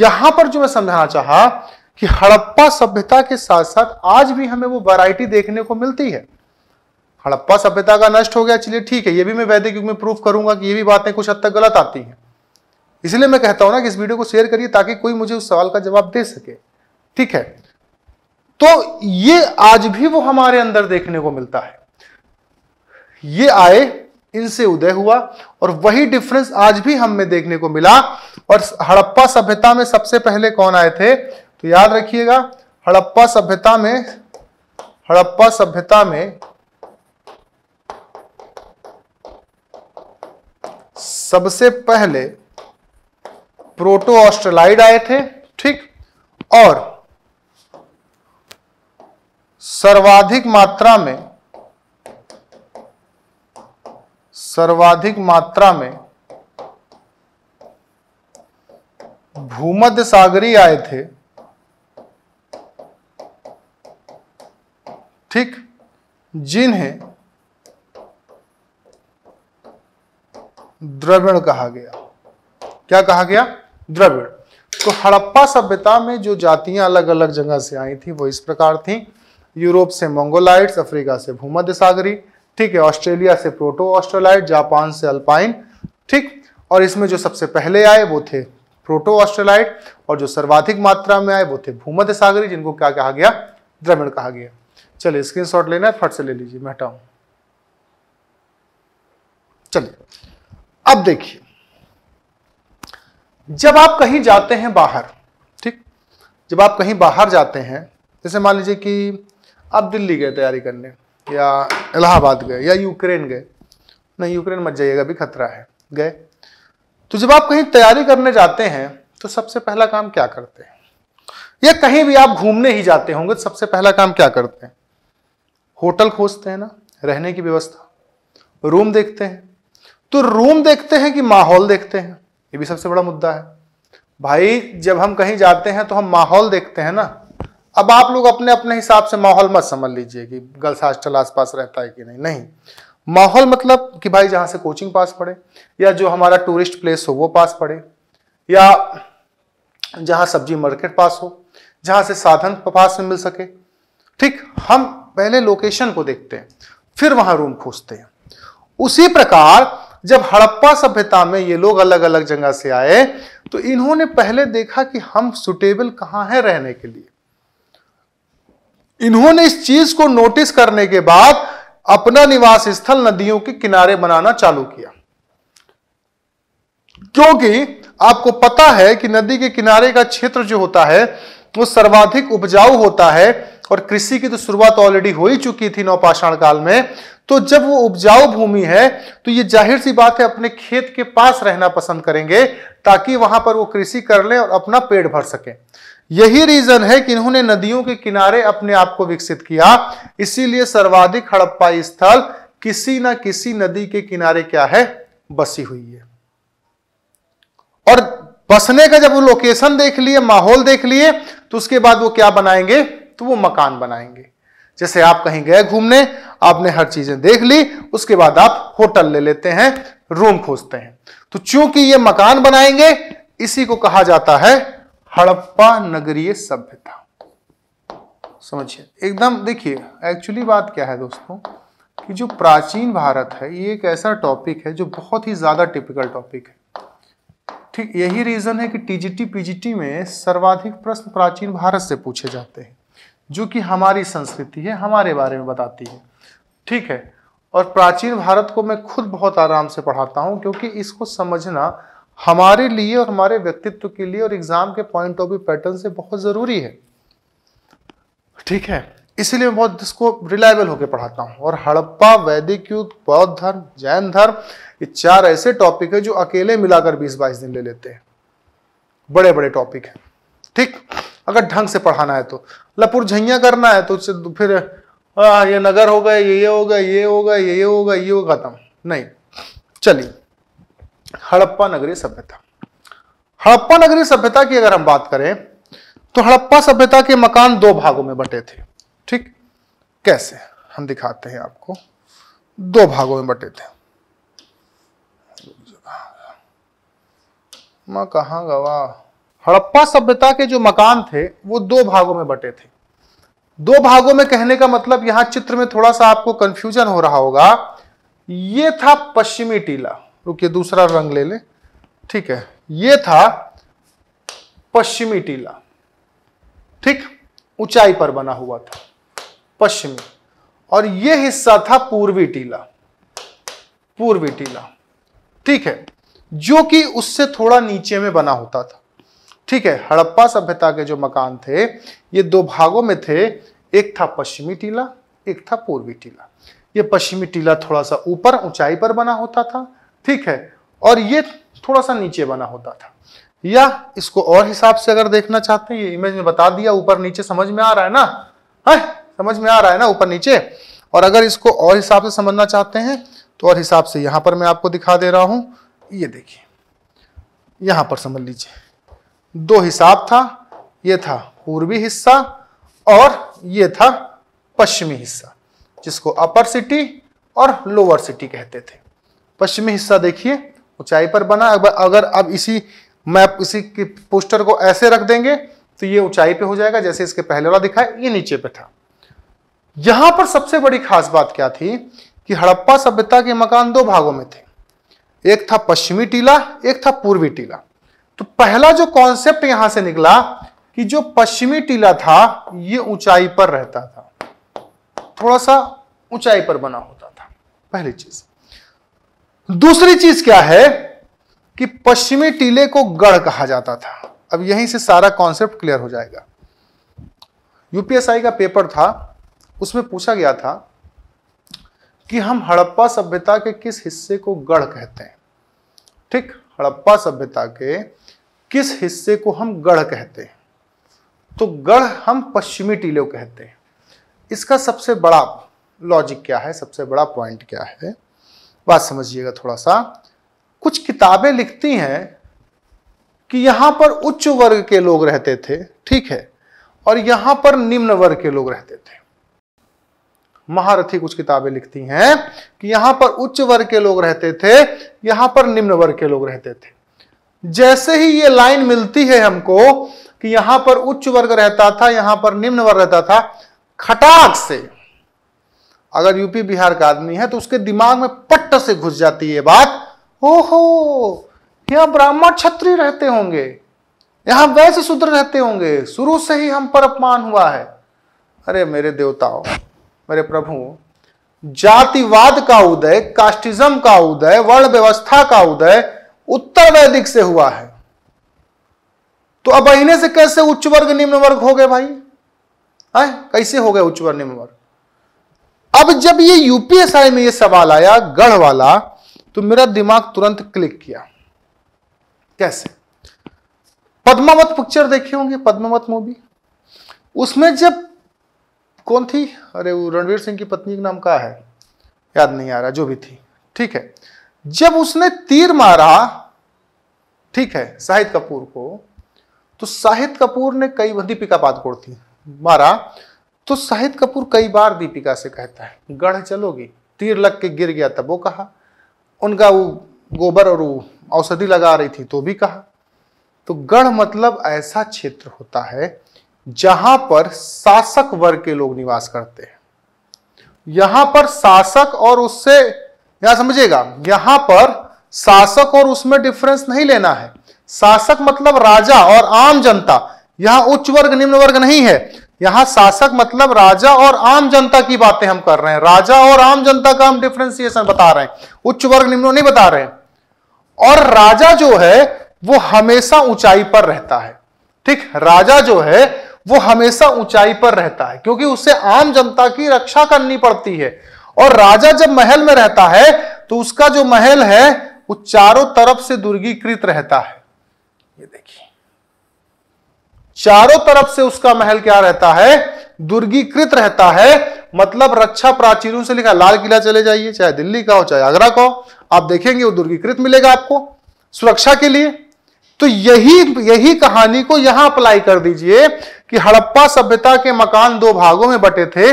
यहां पर जो मैं समझाना चाहा कि हड़प्पा सभ्यता के साथ साथ आज भी हमें वो वैरायटी देखने को मिलती है हड़प्पा सभ्यता का नष्ट हो गया चलिए ठीक है ये भी मैं वैदिक युग में प्रूफ करूंगा कि ये भी बातें कुछ हद तक गलत आती हैं इसलिए मैं कहता हूं ना कि इस वीडियो को शेयर करिए ताकि कोई मुझे उस सवाल का जवाब दे सके ठीक है तो ये आज भी वो हमारे अंदर देखने को मिलता है ये आए इनसे उदय हुआ और वही डिफरेंस आज भी हम में देखने को मिला और हड़प्पा सभ्यता में सबसे पहले कौन आए थे तो याद रखिएगा हड़प्पा सभ्यता में हड़प्पा सभ्यता में सबसे पहले प्रोटो ऑस्ट्रेलाइड आए थे ठीक और सर्वाधिक मात्रा में सर्वाधिक मात्रा में भूमध्य सागरी आए थे ठीक जिन्हें द्रविड़ कहा गया क्या कहा गया द्रविड़ तो हड़प्पा सभ्यता में जो जातियां अलग अलग जगह से आई थी वो इस प्रकार थी यूरोप से मंगोलाइट्स अफ्रीका से भूमध्य सागरी ठीक है ऑस्ट्रेलिया से प्रोटो ऑस्ट्रेलाइट जापान से अल्पाइन ठीक और इसमें जो सबसे पहले आए वो थे प्रोटो ऑस्ट्रेलाइट और जो सर्वाधिक मात्रा में आए वो थे भूमध्य सागरी जिनको क्या कहा गया द्रविण कहा गया चलिए स्क्रीन लेना है फट से ले लीजिए मैं हटाऊ चलिए अब देखिए जब आप कहीं जाते हैं बाहर ठीक जब आप कहीं बाहर जाते हैं जैसे मान लीजिए कि आप दिल्ली गए तैयारी करने या इलाहाबाद गए या यूक्रेन गए नहीं यूक्रेन मत जाइएगा भी खतरा है गए तो जब आप कहीं तैयारी करने जाते हैं तो सबसे पहला काम क्या करते हैं या कहीं भी आप घूमने ही जाते होंगे तो सबसे पहला काम क्या करते हैं होटल खोजते हैं ना रहने की व्यवस्था रूम देखते हैं तो रूम देखते हैं कि माहौल देखते हैं ये भी सबसे बड़ा मुद्दा है भाई जब हम कहीं जाते हैं तो हम माहौल देखते हैं ना अब आप लोग अपने अपने हिसाब से माहौल मत समझ लीजिए कि गर्ल्स हॉस्टल आसपास रहता है कि नहीं नहीं माहौल मतलब कि भाई जहां से कोचिंग पास पड़े या जो हमारा टूरिस्ट प्लेस हो वो पास पड़े या जहाँ सब्जी मार्केट पास हो जहां से साधन पास में मिल सके ठीक हम पहले लोकेशन को देखते हैं फिर वहां रूम खोजते हैं उसी प्रकार जब हड़प्पा सभ्यता में ये लोग अलग अलग जगह से आए तो इन्होंने पहले देखा कि हम सुटेबल कहां हैं रहने के लिए इन्होंने इस चीज को नोटिस करने के बाद अपना निवास स्थल नदियों के किनारे बनाना चालू किया क्योंकि आपको पता है कि नदी के किनारे का क्षेत्र जो होता है वो तो सर्वाधिक उपजाऊ होता है और कृषि की तो शुरुआत ऑलरेडी हो ही चुकी थी नौपाषाण काल में तो जब वो उपजाऊ भूमि है तो ये जाहिर सी बात है अपने खेत के पास रहना पसंद करेंगे ताकि वहां पर वो कृषि कर लें और अपना पेड़ भर सकें यही रीजन है कि इन्होंने नदियों के किनारे अपने आप को विकसित किया इसीलिए सर्वाधिक हड़प्पा स्थल किसी ना किसी नदी के किनारे क्या है बसी हुई है और बसने का जब वो लोकेशन देख लिए माहौल देख लिए तो उसके बाद वो क्या बनाएंगे तो वो मकान बनाएंगे जैसे आप कहीं गए घूमने आपने हर चीजें देख ली उसके बाद आप होटल ले लेते हैं रूम खोजते हैं तो चूंकि ये मकान बनाएंगे इसी को कहा जाता है हड़प्पा नगरीय सभ्यता समझिए एकदम देखिए एक्चुअली बात क्या है दोस्तों कि जो प्राचीन भारत है ये एक ऐसा टॉपिक है जो बहुत ही ज़्यादा टिपिकल टॉपिक है ठीक यही रीज़न है कि टीजीटी पीजीटी में सर्वाधिक प्रश्न प्राचीन भारत से पूछे जाते हैं जो कि हमारी संस्कृति है हमारे बारे में बताती है ठीक है और प्राचीन भारत को मैं खुद बहुत आराम से पढ़ाता हूँ क्योंकि इसको समझना हमारे लिए और हमारे व्यक्तित्व के लिए और एग्जाम के पॉइंट ऑफ व्यू पैटर्न से बहुत ज़रूरी है ठीक है इसीलिए मैं बहुत इसको रिलायबल होकर पढ़ाता हूँ और हड़प्पा वैदिक युद्ध बौद्ध धर्म जैन धर्म ये चार ऐसे टॉपिक है जो अकेले मिलाकर बीस बाईस दिन ले लेते हैं बड़े बड़े टॉपिक हैं ठीक अगर ढंग से पढ़ाना है तो लपुर झैया करना है तो, तो फिर आ, ये नगर होगा ये ये होगा ये होगा ये ये होगा ये होगा खत्म नहीं चलिए हड़प्पा नगरी सभ्यता हड़प्पा नगरी सभ्यता की अगर हम बात करें तो हड़प्पा सभ्यता के मकान दो भागों में बटे थे ठीक कैसे हम दिखाते हैं आपको दो भागों में बटे थे मैं कहाँ गवा हड़प्पा सभ्यता के जो मकान थे वो दो भागों में बटे थे दो भागों में कहने का मतलब यहां चित्र में थोड़ा सा आपको कंफ्यूजन हो रहा होगा ये था पश्चिमी टीला रुकिए दूसरा रंग ले ले ठीक है ये था पश्चिमी टीला ठीक ऊंचाई पर बना हुआ था पश्चिमी और ये हिस्सा था पूर्वी टीला पूर्वी टीला ठीक है जो कि उससे थोड़ा नीचे में बना होता था ठीक है हड़प्पा सभ्यता के जो मकान थे ये दो भागों में थे एक था पश्चिमी टीला एक था पूर्वी टीला ये पश्चिमी टीला थोड़ा सा ऊपर ऊंचाई पर बना होता था ठीक है और ये थोड़ा सा नीचे बना होता था या इसको और हिसाब से अगर देखना चाहते हैं ये इमेज में बता दिया ऊपर नीचे समझ में आ रहा है ना है समझ में आ रहा है ना ऊपर नीचे और अगर इसको और हिसाब से समझना चाहते हैं तो और हिसाब से यहां पर मैं आपको दिखा दे रहा हूँ ये देखिए यहाँ पर समझ लीजिए दो हिसाब था ये था पूर्वी हिस्सा और ये था पश्चिमी हिस्सा जिसको अपर सिटी और लोअर सिटी कहते थे पश्चिमी हिस्सा देखिए ऊंचाई पर बना अगर अब इसी मैप इसी के पोस्टर को ऐसे रख देंगे तो ये ऊंचाई पे हो जाएगा जैसे इसके पहले वाला दिखा ये नीचे पे था यहां पर सबसे बड़ी खास बात क्या थी कि हड़प्पा सभ्यता के मकान दो भागों में थे एक था पश्चिमी टीला एक था पूर्वी टीला तो पहला जो कॉन्सेप्ट यहां से निकला कि जो पश्चिमी टीला था ये ऊंचाई पर रहता था थोड़ा सा ऊंचाई पर बना होता था पहली चीज दूसरी चीज क्या है कि पश्चिमी टीले को गढ़ कहा जाता था अब यहीं से सारा कॉन्सेप्ट क्लियर हो जाएगा यूपीएसआई का पेपर था उसमें पूछा गया था कि हम हड़प्पा सभ्यता के किस हिस्से को गढ़ कहते हैं ठीक हड़प्पा सभ्यता के किस हिस्से को हम गढ़ कहते हैं तो गढ़ हम पश्चिमी टीले कहते हैं इसका सबसे बड़ा लॉजिक क्या है सबसे बड़ा पॉइंट क्या है बात समझिएगा थोड़ा सा कुछ किताबें लिखती हैं कि यहाँ पर उच्च वर्ग के लोग रहते थे ठीक है और यहाँ पर निम्न वर्ग के लोग रहते थे महारथी कुछ किताबें लिखती हैं कि यहां पर उच्च वर्ग के लोग रहते थे यहां पर निम्न वर्ग के लोग रहते थे जैसे ही ये लाइन मिलती है हमको कि यहां पर उच्च वर्ग रहता था यहां पर निम्न वर्ग रहता था खटाक से अगर यूपी बिहार का आदमी है तो उसके दिमाग में पट्ट से घुस जाती है बात ओहो यहां ब्राह्मण छत्री रहते होंगे यहां वैश्य शूद्र रहते होंगे शुरू से ही हम पर अपमान हुआ है अरे मेरे देवताओं मेरे प्रभु जातिवाद का उदय कास्टिज्म का उदय वर्ण व्यवस्था का उदय उत्तर वैदिक से हुआ है तो अब इन्हें से कैसे उच्च वर्ग निम्न वर्ग हो गए भाई आए? कैसे हो गए उच्च वर्ग निम्न वर्ग अब जब ये यूपीएसआई में ये सवाल आया गढ़ वाला तो मेरा दिमाग तुरंत क्लिक किया कैसे पद्मावत पिक्चर देखे होंगे पद्मावत मूवी उसमें जब कौन थी अरे वो रणवीर सिंह की पत्नी का नाम क्या है याद नहीं आ रहा जो भी थी ठीक है जब उसने तीर मारा ठीक है शाहिद कपूर को तो शाहिद कपूर ने कई दीपिका पादकोड़ थी मारा तो शाहिद कपूर कई बार दीपिका से कहता है गढ़ चलोगी तीर लग के गिर गया तब वो कहा उनका वो गोबर और औषधि लगा रही थी तो भी कहा तो गढ़ मतलब ऐसा क्षेत्र होता है जहां पर शासक वर्ग के लोग निवास करते हैं यहां पर शासक और उससे यहां समझिएगा यहां पर शासक और उसमें डिफरेंस नहीं लेना है शासक मतलब राजा और आम जनता यहां उच्च वर्ग निम्न वर्ग नहीं है यहां शासक मतलब राजा और आम जनता की बातें हम कर रहे हैं राजा और आम जनता का हम डिफ्रेंसिएशन बता रहे हैं उच्च वर्ग निम्न नहीं बता रहे हैं और राजा जो है वो हमेशा ऊंचाई पर रहता है ठीक राजा जो है वो हमेशा ऊंचाई पर रहता है क्योंकि उसे आम जनता की रक्षा करनी पड़ती है और राजा जब महल में रहता है तो उसका जो महल है वो चारों तरफ से दुर्गीकृत रहता है ये देखिए चारों तरफ से उसका महल क्या रहता है दुर्गीकृत रहता है मतलब रक्षा प्राचीरों से लिखा लाल किला चले जाइए चाहे दिल्ली का हो चाहे आगरा का हो आप देखेंगे वो दुर्गीकृत मिलेगा आपको सुरक्षा के लिए तो यही यही कहानी को यहां अप्लाई कर दीजिए कि हड़प्पा सभ्यता के मकान दो भागों में बटे थे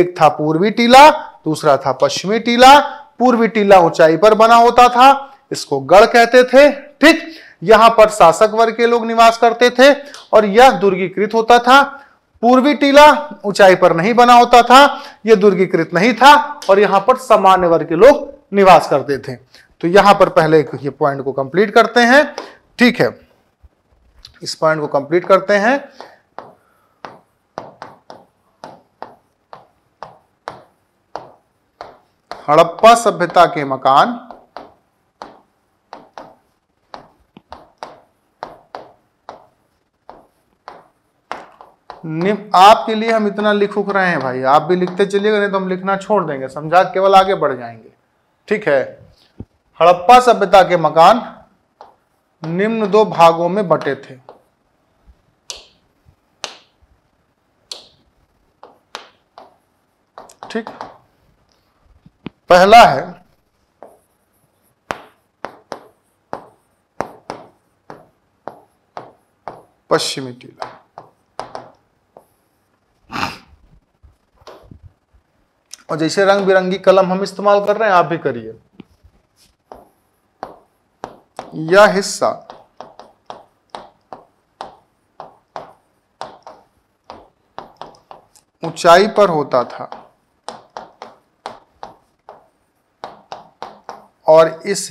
एक था पूर्वी टीला दूसरा था पश्चिमी टीला पूर्वी टीला ऊंचाई पर बना होता था इसको गढ़ कहते थे ठीक यहां पर शासक वर्ग के लोग निवास करते थे और यह दुर्गीकृत होता था पूर्वी टीला ऊंचाई पर नहीं बना होता था यह दुर्गीकृत नहीं था और यहां पर सामान्य वर्ग के लोग निवास करते थे तो यहां पर पहले ये पॉइंट को कंप्लीट करते हैं ठीक है इस पॉइंट को कंप्लीट करते हैं हड़प्पा सभ्यता के मकान आपके लिए हम इतना लिख उख रहे हैं भाई आप भी लिखते चलिएगा नहीं तो हम लिखना छोड़ देंगे समझा केवल आगे बढ़ जाएंगे ठीक है हड़प्पा सभ्यता के मकान निम्न दो भागों में बटे थे ठीक पहला है पश्चिमी टीला और जैसे रंग बिरंगी कलम हम इस्तेमाल कर रहे हैं आप भी करिए यह हिस्सा ऊंचाई पर होता था और इस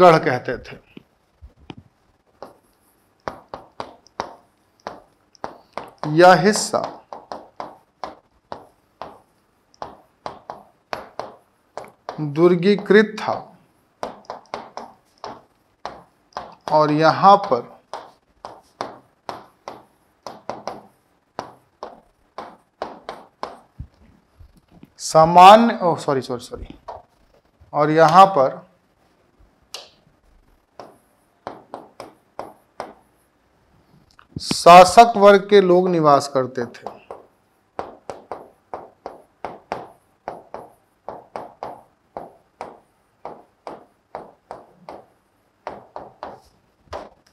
गढ़ कहते थे यह हिस्सा दुर्गीकृत था और यहां पर सामान्य ओह सॉरी सॉरी सॉरी और यहां पर शासक वर्ग के लोग निवास करते थे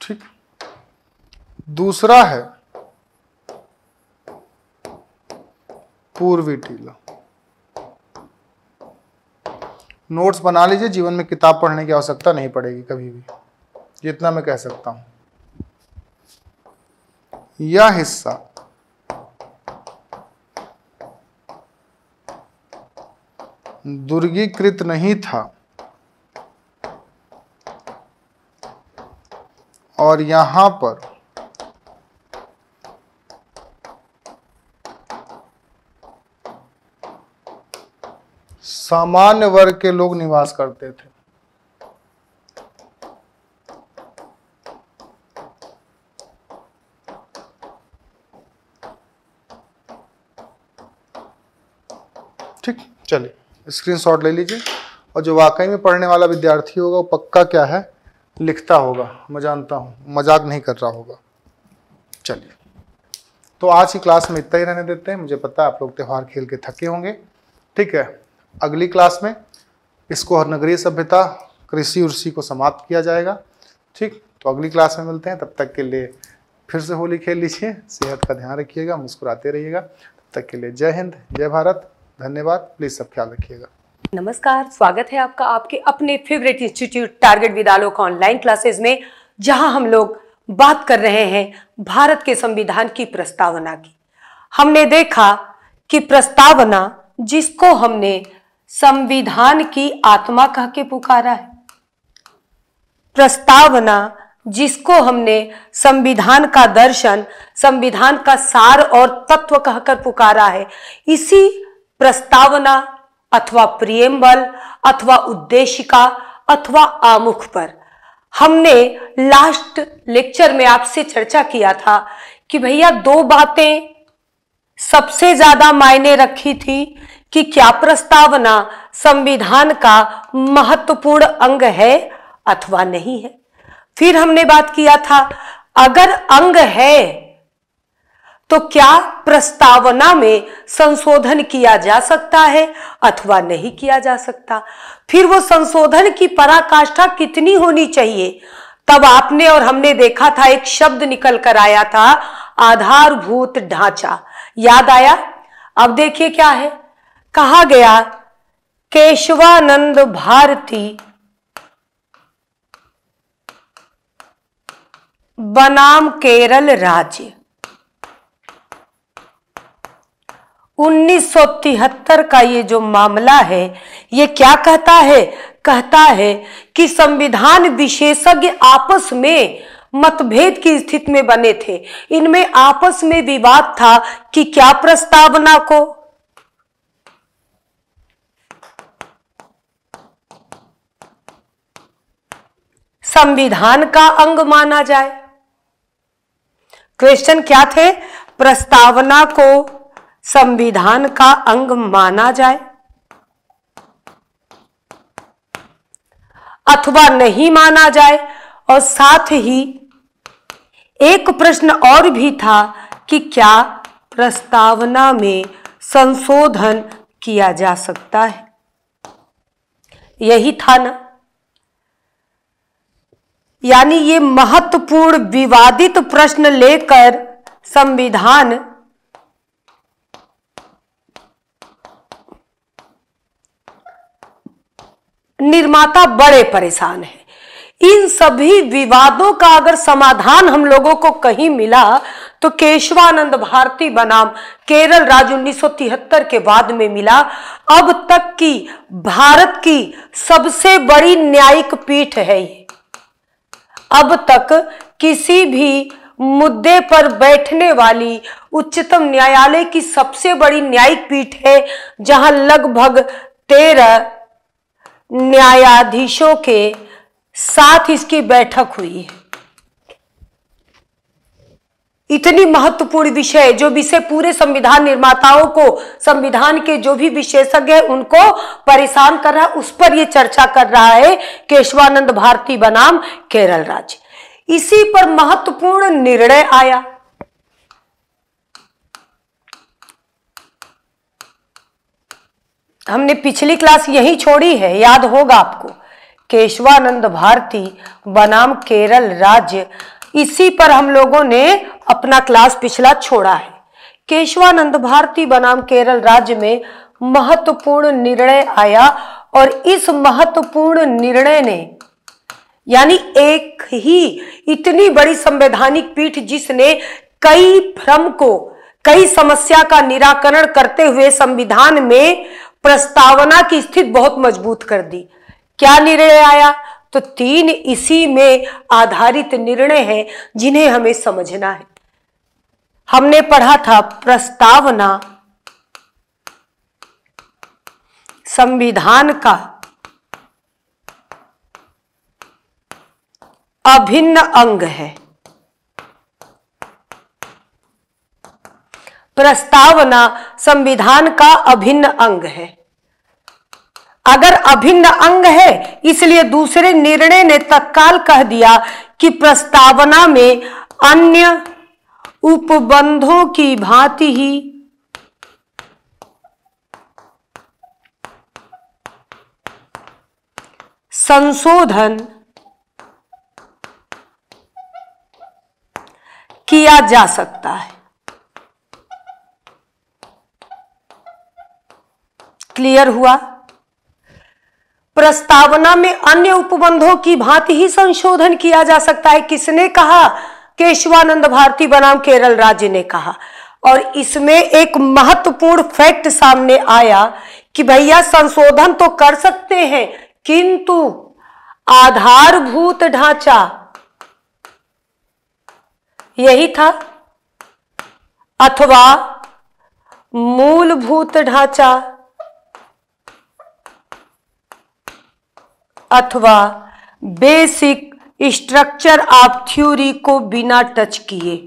ठीक दूसरा है पूर्वी टीला नोट्स बना लीजिए जीवन में किताब पढ़ने की आवश्यकता नहीं पड़ेगी कभी भी जितना मैं कह सकता हूं यह हिस्सा दुर्गीकृत नहीं था और यहां पर सामान्य वर्ग के लोग निवास करते थे ठीक चलिए स्क्रीनशॉट ले लीजिए और जो वाकई में पढ़ने वाला विद्यार्थी होगा वो पक्का क्या है लिखता होगा मैं जानता हूँ मजाक नहीं कर रहा होगा चलिए तो आज की क्लास में इतना ही रहने देते हैं मुझे पता है आप लोग त्यौहार खेल के थके होंगे ठीक है अगली क्लास में इसको हर नगरीय सभ्यता कृषि उर्सी को समाप्त किया जाएगा ठीक तो अगली क्लास में मिलते हैं तब तक के लिए फिर से होली खेल लीजिए सेहत का ध्यान रखिएगा मुस्कुराते रहिएगा तब तक के लिए जय हिंद जय भारत धन्यवाद प्लीज़ सब ख्याल रखिएगा नमस्कार स्वागत है आपका आपके अपने फेवरेट इंस्टीट्यूट टारगेट का ऑनलाइन क्लासेस में जहां हम लोग बात कर रहे हैं भारत के संविधान की प्रस्तावना की हमने देखा कि प्रस्तावना जिसको हमने संविधान की आत्मा कह के पुकारा है प्रस्तावना जिसको हमने संविधान का दर्शन संविधान का सार और तत्व कहकर पुकारा है इसी प्रस्तावना अथवा प्रियम्बल अथवा उद्देशिका अथवा आमुख पर हमने लास्ट लेक्चर में आपसे चर्चा किया था कि भैया दो बातें सबसे ज्यादा मायने रखी थी कि क्या प्रस्तावना संविधान का महत्वपूर्ण अंग है अथवा नहीं है फिर हमने बात किया था अगर अंग है तो क्या प्रस्तावना में संशोधन किया जा सकता है अथवा नहीं किया जा सकता फिर वो संशोधन की पराकाष्ठा कितनी होनी चाहिए तब आपने और हमने देखा था एक शब्द निकल कर आया था आधारभूत ढांचा याद आया अब देखिए क्या है कहा गया केशवानंद भारती बनाम केरल राज्य 1973 का ये जो मामला है ये क्या कहता है कहता है कि संविधान विशेषज्ञ आपस में मतभेद की स्थिति में बने थे इनमें आपस में विवाद था कि क्या प्रस्तावना को संविधान का अंग माना जाए क्वेश्चन क्या थे प्रस्तावना को संविधान का अंग माना जाए अथवा नहीं माना जाए और साथ ही एक प्रश्न और भी था कि क्या प्रस्तावना में संशोधन किया जा सकता है यही था ना यानी ये महत्वपूर्ण विवादित प्रश्न लेकर संविधान निर्माता बड़े परेशान है इन सभी विवादों का अगर समाधान हम लोगों को कहीं मिला तो केशवानंद भारती बनाम केरल राज उन्नीस के बाद में मिला अब तक की भारत की सबसे बड़ी न्यायिक पीठ है ये अब तक किसी भी मुद्दे पर बैठने वाली उच्चतम न्यायालय की सबसे बड़ी न्यायिक पीठ है जहां लगभग तेरह न्यायाधीशों के साथ इसकी बैठक हुई है इतनी महत्वपूर्ण विषय जो विषय पूरे संविधान निर्माताओं को संविधान के जो भी विशेषज्ञ है उनको परेशान कर रहा है उस पर ये चर्चा कर रहा है केशवानंद भारती बनाम केरल राज्य इसी पर महत्वपूर्ण निर्णय आया हमने पिछली क्लास यही छोड़ी है याद होगा आपको केशवानंद भारती बनाम केरल राज्य इसी पर हम लोगों ने अपना क्लास पिछला छोड़ा है केशवानंद भारती बनाम केरल राज्य में महत्वपूर्ण निर्णय आया और इस महत्वपूर्ण निर्णय ने यानी एक ही इतनी बड़ी संवैधानिक पीठ जिसने कई भ्रम को कई समस्या का निराकरण करते हुए संविधान में प्रस्तावना की स्थिति बहुत मजबूत कर दी क्या निर्णय आया तो तीन इसी में आधारित निर्णय है जिन्हें हमें समझना है हमने पढ़ा था प्रस्तावना संविधान का अभिन्न अंग है प्रस्तावना संविधान का अभिन्न अंग है अगर अभिन्न अंग है इसलिए दूसरे निर्णय ने तत्काल कह दिया कि प्रस्तावना में अन्य उपबंधों की भांति ही संशोधन किया जा सकता है क्लियर हुआ प्रस्तावना में अन्य उपबंधों की भांति ही संशोधन किया जा सकता है किसने कहा केशवानंद भारती बनाम केरल राज्य ने कहा और इसमें एक महत्वपूर्ण फैक्ट सामने आया कि भैया संशोधन तो कर सकते हैं किंतु आधारभूत ढांचा यही था अथवा मूलभूत ढांचा अथवा बेसिक स्ट्रक्चर ऑफ थ्योरी को बिना टच किए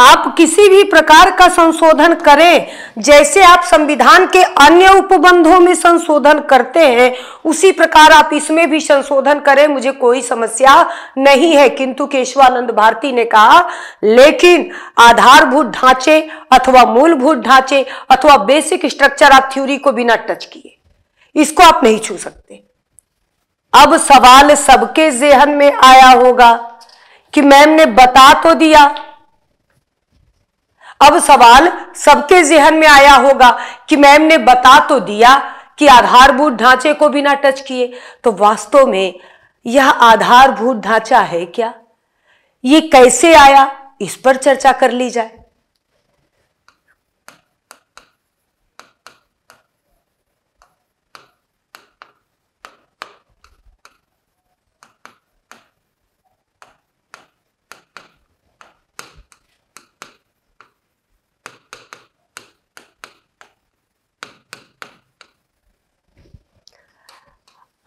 आप किसी भी प्रकार का संशोधन करें जैसे आप संविधान के अन्य उपबंधों में संशोधन करते हैं उसी प्रकार आप इसमें भी संशोधन करें मुझे कोई समस्या नहीं है किंतु केशवानंद भारती ने कहा लेकिन आधारभूत ढांचे अथवा मूलभूत ढांचे अथवा बेसिक स्ट्रक्चर आप थ्योरी को बिना टच किए इसको आप नहीं छू सकते अब सवाल सबके जेहन में आया होगा कि मैम ने बता तो दिया अब सवाल सबके जेहन में आया होगा कि मैम ने बता तो दिया कि आधारभूत ढांचे को बिना टच किए तो वास्तव में यह आधारभूत ढांचा है क्या ये कैसे आया इस पर चर्चा कर ली जाए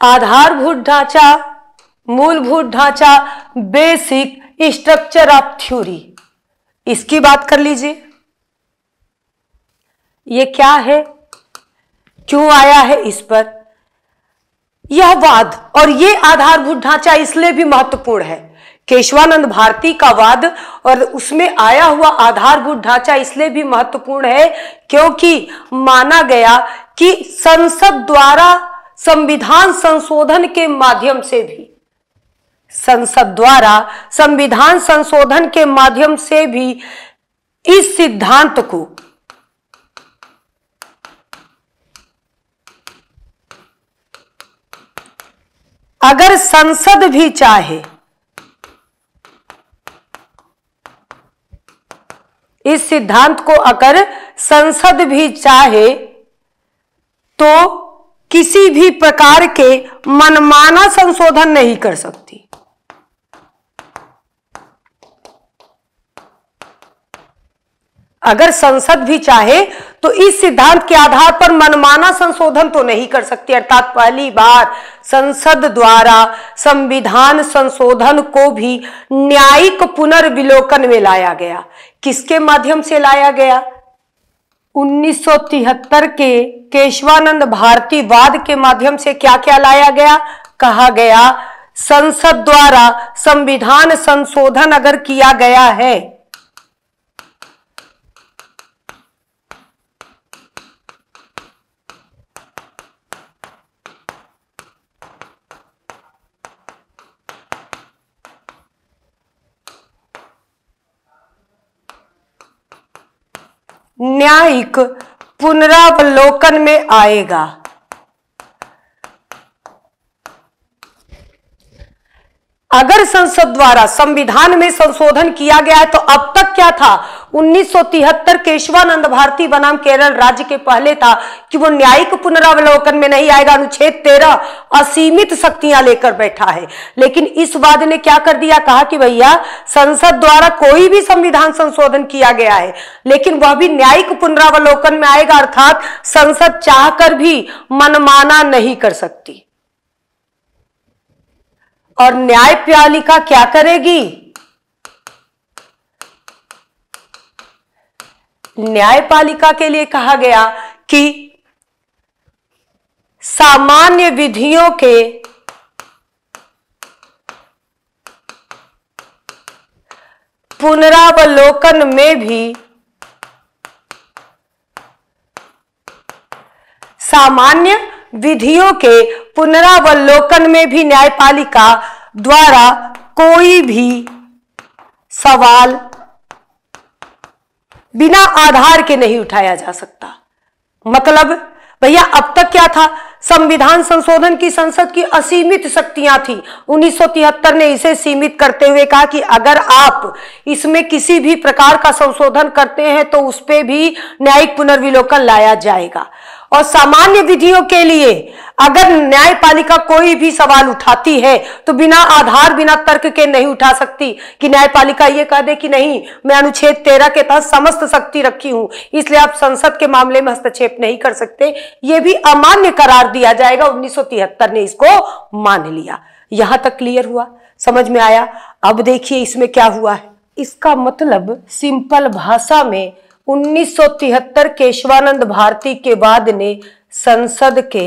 आधारभूत ढांचा मूलभूत ढांचा बेसिक स्ट्रक्चर ऑफ थ्योरी इसकी बात कर लीजिए ये क्या है क्यों आया है इस पर यह वाद और ये आधारभूत ढांचा इसलिए भी महत्वपूर्ण है केशवानंद भारती का वाद और उसमें आया हुआ आधारभूत ढांचा इसलिए भी महत्वपूर्ण है क्योंकि माना गया कि संसद द्वारा संविधान संशोधन के माध्यम से भी संसद द्वारा संविधान संशोधन के माध्यम से भी इस सिद्धांत को अगर संसद भी चाहे इस सिद्धांत को अगर संसद भी चाहे तो किसी भी प्रकार के मनमाना संशोधन नहीं कर सकती अगर संसद भी चाहे तो इस सिद्धांत के आधार पर मनमाना संशोधन तो नहीं कर सकती अर्थात पहली बार संसद द्वारा संविधान संशोधन को भी न्यायिक पुनर्विलोकन में लाया गया किसके माध्यम से लाया गया 1973 के केशवानंद भारती वाद के माध्यम से क्या क्या लाया गया कहा गया संसद द्वारा संविधान संशोधन अगर किया गया है न्यायिक पुनरावलोकन में आएगा अगर संसद द्वारा संविधान में संशोधन किया गया है तो अब तक क्या था उन्नीस केशवानंद भारती बनाम केरल राज्य के पहले था कि वो न्यायिक पुनरावलोकन में नहीं आएगा अनुच्छेद तेरह असीमित शक्तियां लेकर बैठा है लेकिन इस वाद ने क्या कर दिया कहा कि भैया संसद द्वारा कोई भी संविधान संशोधन किया गया है लेकिन वह भी न्यायिक पुनरावलोकन में आएगा अर्थात संसद चाहकर भी मनमाना नहीं कर सकती और न्यायपालिका क्या करेगी न्यायपालिका के लिए कहा गया कि सामान्य विधियों के पुनरावलोकन में भी सामान्य विधियों के पुनरावलोकन में भी न्यायपालिका द्वारा कोई भी सवाल बिना आधार के नहीं उठाया जा सकता मतलब भैया अब तक क्या था संविधान संशोधन की संसद की असीमित शक्तियां थी 1973 ने इसे सीमित करते हुए कहा कि अगर आप इसमें किसी भी प्रकार का संशोधन करते हैं तो उस पर भी न्यायिक पुनर्विलोकन लाया जाएगा और सामान्य विधियों के लिए अगर न्यायपालिका कोई भी सवाल उठाती है तो बिना आधार बिना तर्क के नहीं उठा सकती कि न्यायपालिका ये कह दे कि नहीं मैं अनुच्छेद तेरह के तहत समस्त शक्ति रखी हूं इसलिए आप संसद के मामले में हस्तक्षेप नहीं कर सकते ये भी अमान्य करार दिया जाएगा उन्नीस ने इसको मान लिया यहां तक क्लियर हुआ समझ में आया अब देखिए इसमें क्या हुआ है इसका मतलब सिंपल भाषा में 1973 केशवानंद भारती के बाद ने संसद के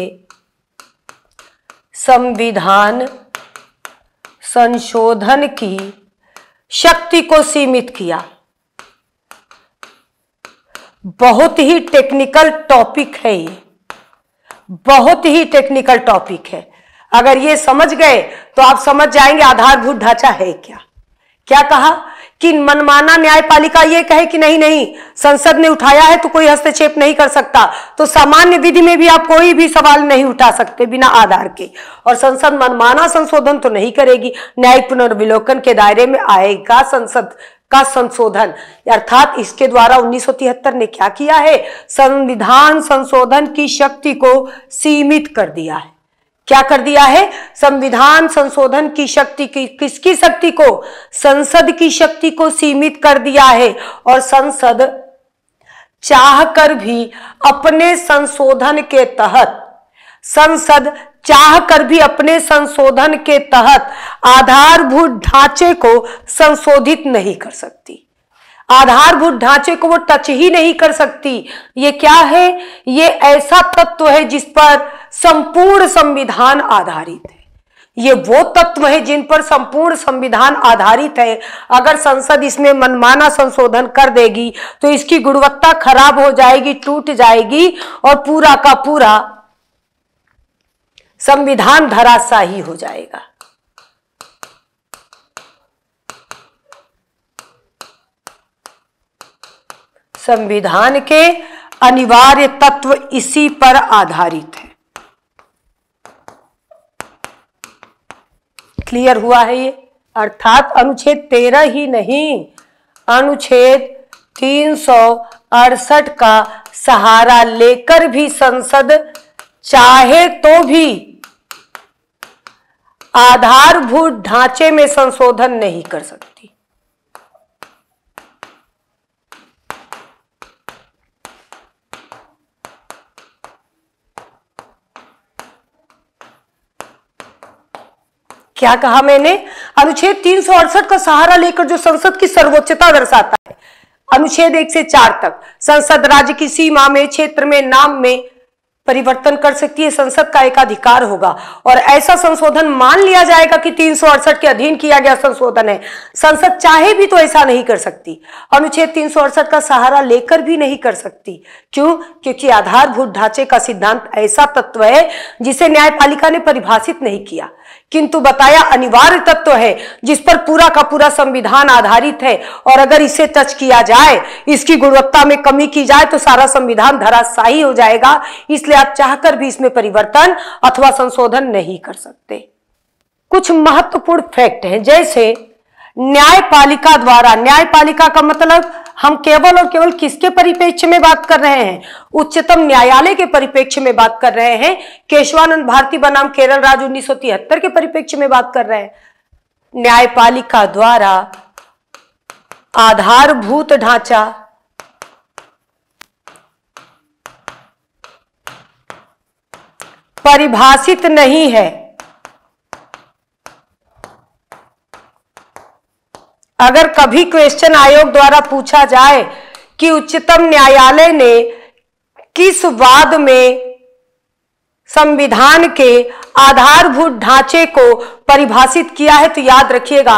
संविधान संशोधन की शक्ति को सीमित किया बहुत ही टेक्निकल टॉपिक है ये बहुत ही टेक्निकल टॉपिक है अगर ये समझ गए तो आप समझ जाएंगे आधारभूत ढांचा है क्या क्या कहा कि मनमाना न्यायपालिका ये कहे कि नहीं नहीं संसद ने उठाया है तो कोई हस्तक्षेप नहीं कर सकता तो सामान्य विधि में भी आप कोई भी सवाल नहीं उठा सकते बिना आधार के और संसद मनमाना संशोधन तो नहीं करेगी न्यायिक पुनर्विलोकन के दायरे में आएगा संसद का संशोधन अर्थात इसके द्वारा उन्नीस ने क्या किया है संविधान संशोधन की शक्ति को सीमित कर दिया है क्या कर दिया है संविधान संशोधन की शक्ति की किसकी शक्ति को संसद की शक्ति को सीमित कर दिया है और संसद चाह कर भी अपने संशोधन के तहत संसद चाह कर भी अपने संशोधन के तहत आधारभूत ढांचे को संशोधित नहीं कर सकती आधारभूत ढांचे को वो टच ही नहीं कर सकती ये क्या है ये ऐसा तत्व है जिस पर संपूर्ण संविधान आधारित है ये वो तत्व है जिन पर संपूर्ण संविधान आधारित है अगर संसद इसमें मनमाना संशोधन कर देगी तो इसकी गुणवत्ता खराब हो जाएगी टूट जाएगी और पूरा का पूरा संविधान धराशाही हो जाएगा संविधान के अनिवार्य तत्व इसी पर आधारित है क्लियर हुआ है ये अर्थात अनुच्छेद तेरह ही नहीं अनुच्छेद तीन सौ अड़सठ का सहारा लेकर भी संसद चाहे तो भी आधारभूत ढांचे में संशोधन नहीं कर सकती क्या कहा मैंने अनुच्छेद तीन का सहारा लेकर जो संसद की सर्वोच्चता दर्शाता है अनुच्छेद एक से चार तक संसद राज्य की सीमा में क्षेत्र में नाम में परिवर्तन कर सकती है संसद का एक अधिकार होगा और ऐसा संशोधन मान लिया जाएगा कि तीन के अधीन किया गया संशोधन है संसद चाहे भी तो ऐसा नहीं कर सकती अनुच्छेद तीन का सहारा लेकर भी नहीं कर सकती क्यों क्योंकि आधारभूत ढांचे का सिद्धांत ऐसा तत्व है जिसे न्यायपालिका ने परिभाषित नहीं किया किंतु बताया अनिवार्य तत्व तो है जिस पर पूरा का पूरा संविधान आधारित है और अगर इसे टच किया जाए इसकी गुणवत्ता में कमी की जाए तो सारा संविधान धराशाही हो जाएगा इसलिए आप चाहकर भी इसमें परिवर्तन अथवा संशोधन नहीं कर सकते कुछ महत्वपूर्ण फैक्ट हैं जैसे न्यायपालिका द्वारा न्यायपालिका का मतलब हम केवल और केवल किसके परिप्रेक्ष्य में बात कर रहे हैं उच्चतम न्यायालय के परिप्रेक्ष्य में बात कर रहे हैं केशवानंद भारती बनाम केरल राज उन्नीस के परिप्रेक्ष्य में बात कर रहे हैं न्यायपालिका द्वारा आधारभूत ढांचा परिभाषित नहीं है अगर कभी क्वेश्चन आयोग द्वारा पूछा जाए कि उच्चतम न्यायालय ने किस वाद में संविधान के आधारभूत ढांचे को परिभाषित किया है तो याद रखिएगा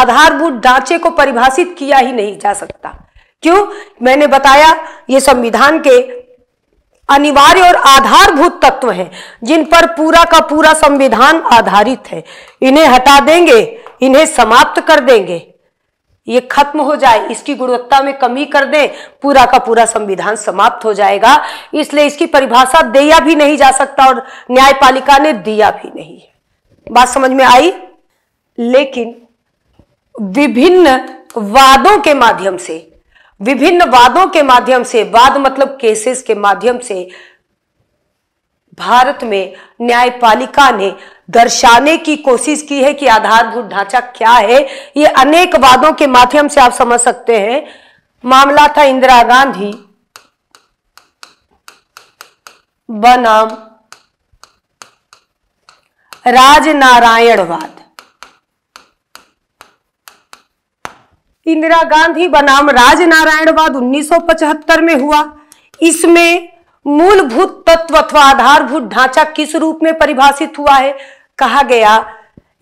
आधारभूत ढांचे को परिभाषित किया ही नहीं जा सकता क्यों मैंने बताया ये संविधान के अनिवार्य और आधारभूत तत्व हैं जिन पर पूरा का पूरा संविधान आधारित है इन्हें हटा देंगे इन्हें समाप्त कर देंगे ये खत्म हो जाए इसकी गुणवत्ता में कमी कर दे पूरा का पूरा संविधान समाप्त हो जाएगा इसलिए इसकी परिभाषा दिया भी नहीं जा सकता और न्यायपालिका ने दिया भी नहीं बात समझ में आई लेकिन विभिन्न वादों के माध्यम से विभिन्न वादों के माध्यम से वाद मतलब केसेस के माध्यम से भारत में न्यायपालिका ने दर्शाने की कोशिश की है कि आधारभूत ढांचा क्या है ये अनेक वादों के माध्यम से आप समझ सकते हैं मामला था इंदिरा गांधी बनाम राजनारायणवाद इंदिरा गांधी बनाम राजनारायणवाद 1975 में हुआ इसमें मूलभूत तत्व अथवा आधारभूत ढांचा किस रूप में परिभाषित हुआ है कहा गया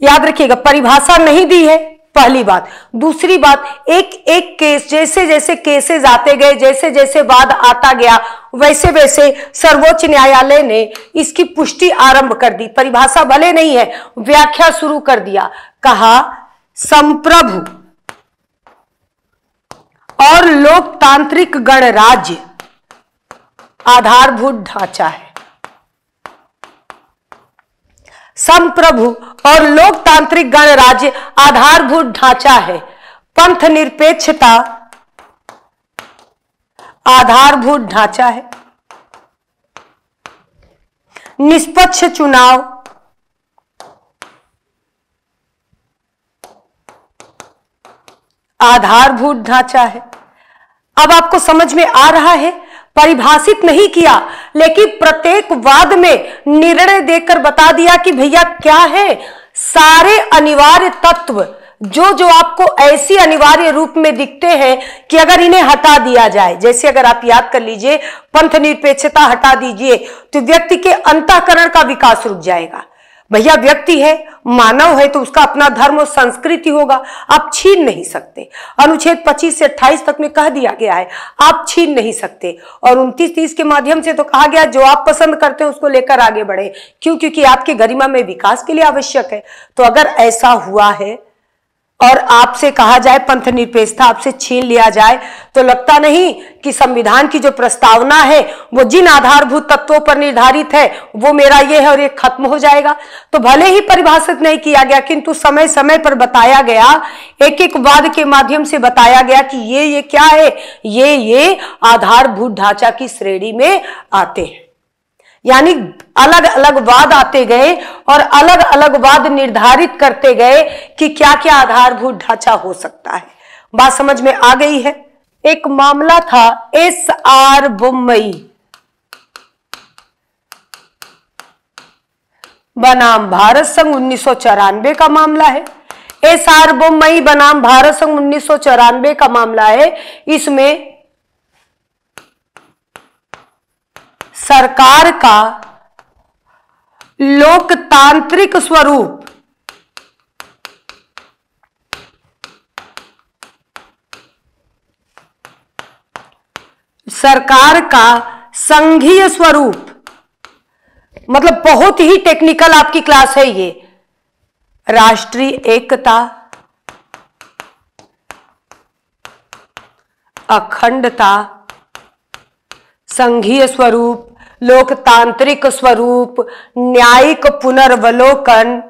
याद रखिएगा परिभाषा नहीं दी है पहली बात दूसरी बात एक एक केस जैसे जैसे केसेस आते गए जैसे जैसे वाद आता गया वैसे वैसे सर्वोच्च न्यायालय ने इसकी पुष्टि आरंभ कर दी परिभाषा भले नहीं है व्याख्या शुरू कर दिया कहा संप्रभु और लोकतांत्रिक गणराज्य आधारभूत ढांचा है संप्रभु और लोकतांत्रिक गणराज्य आधारभूत ढांचा है पंथ निरपेक्षता आधारभूत ढांचा है निष्पक्ष चुनाव आधारभूत ढांचा है अब आपको समझ में आ रहा है परिभाषित नहीं किया लेकिन प्रत्येक वाद में निर्णय देकर बता दिया कि भैया क्या है सारे अनिवार्य तत्व जो जो आपको ऐसी अनिवार्य रूप में दिखते हैं कि अगर इन्हें हटा दिया जाए जैसे अगर आप याद कर लीजिए पंथ निरपेक्षता हटा दीजिए तो व्यक्ति के अंतकरण का विकास रुक जाएगा भैया व्यक्ति है मानव है तो उसका अपना धर्म और संस्कृति होगा आप छीन नहीं सकते अनुच्छेद 25 से 28 तक में कह दिया गया है आप छीन नहीं सकते और उनतीस तीस के माध्यम से तो कहा गया जो आप पसंद करते हैं उसको लेकर आगे बढ़े क्यों क्योंकि आपकी गरिमा में विकास के लिए आवश्यक है तो अगर ऐसा हुआ है और आपसे कहा जाए पंथ निरपेक्षता आपसे छीन लिया जाए तो लगता नहीं कि संविधान की जो प्रस्तावना है वो जिन आधारभूत तत्वों पर निर्धारित है वो मेरा ये है और ये खत्म हो जाएगा तो भले ही परिभाषित नहीं किया गया किंतु समय समय पर बताया गया एक एक वाद के माध्यम से बताया गया कि ये ये क्या है ये ये आधारभूत ढांचा की श्रेणी में आते हैं यानी अलग अलग वाद आते गए और अलग अलग वाद निर्धारित करते गए कि क्या क्या आधारभूत ढांचा हो सकता है बात समझ में आ गई है एक मामला था एस आर बुम्बई बनाम भारत संघ उन्नीस का मामला है एस आर बुम्बई बनाम भारत संघ उन्नीस का मामला है इसमें सरकार का लोकतांत्रिक स्वरूप सरकार का संघीय स्वरूप मतलब बहुत ही टेक्निकल आपकी क्लास है ये राष्ट्रीय एकता अखंडता संघीय स्वरूप लोकतांत्रिक स्वरूप न्यायिक पुनर्वलोकन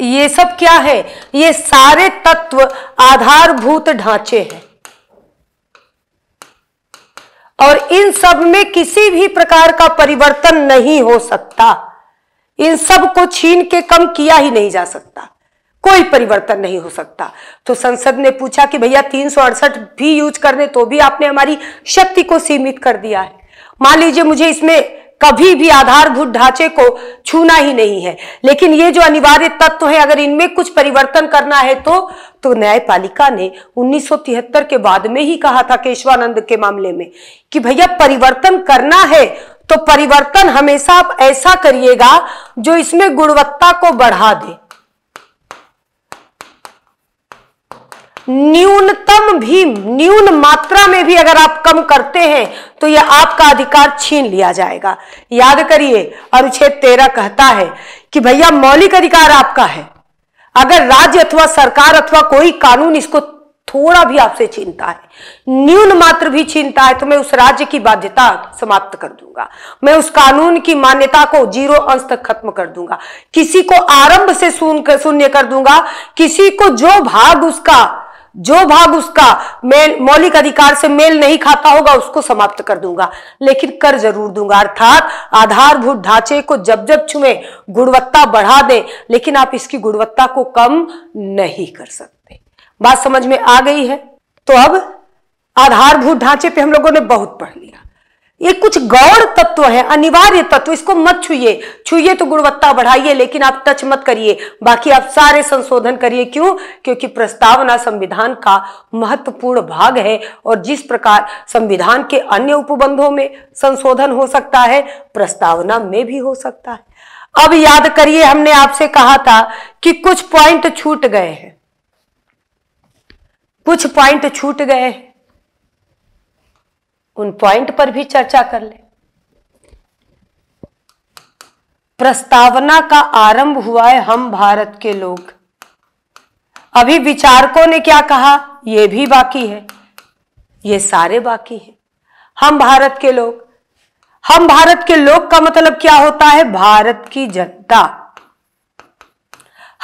ये सब क्या है ये सारे तत्व आधारभूत ढांचे हैं और इन सब में किसी भी प्रकार का परिवर्तन नहीं हो सकता इन सब को छीन के कम किया ही नहीं जा सकता कोई परिवर्तन नहीं हो सकता तो संसद ने पूछा कि भैया तीन भी यूज करने तो भी आपने हमारी शक्ति को सीमित कर दिया है मान लीजिए मुझे इसमें कभी भी आधारभूत ढांचे को छूना ही नहीं है लेकिन ये जो अनिवार्य तत्व है अगर इनमें कुछ परिवर्तन करना है तो तो न्यायपालिका ने 1973 के बाद में ही कहा था केशवानंद के मामले में कि भैया परिवर्तन करना है तो परिवर्तन हमेशा आप ऐसा करिएगा जो इसमें गुणवत्ता को बढ़ा दे न्यूनतम भी न्यून मात्रा में भी अगर आप कम करते हैं तो यह आपका अधिकार छीन लिया जाएगा याद करिए अनुच्छेद तेरह कहता है कि भैया मौलिक अधिकार आपका है अगर राज्य अथवा सरकार अथवा कोई कानून इसको थोड़ा भी आपसे छीनता है न्यून मात्र भी छीनता है तो मैं उस राज्य की बाध्यता समाप्त कर दूंगा मैं उस कानून की मान्यता को जीरो अंश तक खत्म कर दूंगा किसी को आरंभ से शून्य कर दूंगा किसी को जो भाग उसका जो भाग उसका मेल मौलिक अधिकार से मेल नहीं खाता होगा उसको समाप्त कर दूंगा लेकिन कर जरूर दूंगा अर्थात आधारभूत ढांचे को जब जब छुए गुणवत्ता बढ़ा दे लेकिन आप इसकी गुणवत्ता को कम नहीं कर सकते बात समझ में आ गई है तो अब आधारभूत ढांचे पे हम लोगों ने बहुत पढ़ लिया ये कुछ गौर तत्व है अनिवार्य तत्व इसको मत छुइए छुइए तो गुणवत्ता बढ़ाइए लेकिन आप टच मत करिए बाकी आप सारे संशोधन करिए क्यों क्योंकि प्रस्तावना संविधान का महत्वपूर्ण भाग है और जिस प्रकार संविधान के अन्य उपबंधों में संशोधन हो सकता है प्रस्तावना में भी हो सकता है अब याद करिए हमने आपसे कहा था कि कुछ पॉइंट छूट गए हैं कुछ पॉइंट छूट गए हैं उन पॉइंट पर भी चर्चा कर ले प्रस्तावना का आरंभ हुआ है हम भारत के लोग अभी विचारकों ने क्या कहा यह भी बाकी है ये सारे बाकी हैं हम भारत के लोग हम भारत के लोग का मतलब क्या होता है भारत की जनता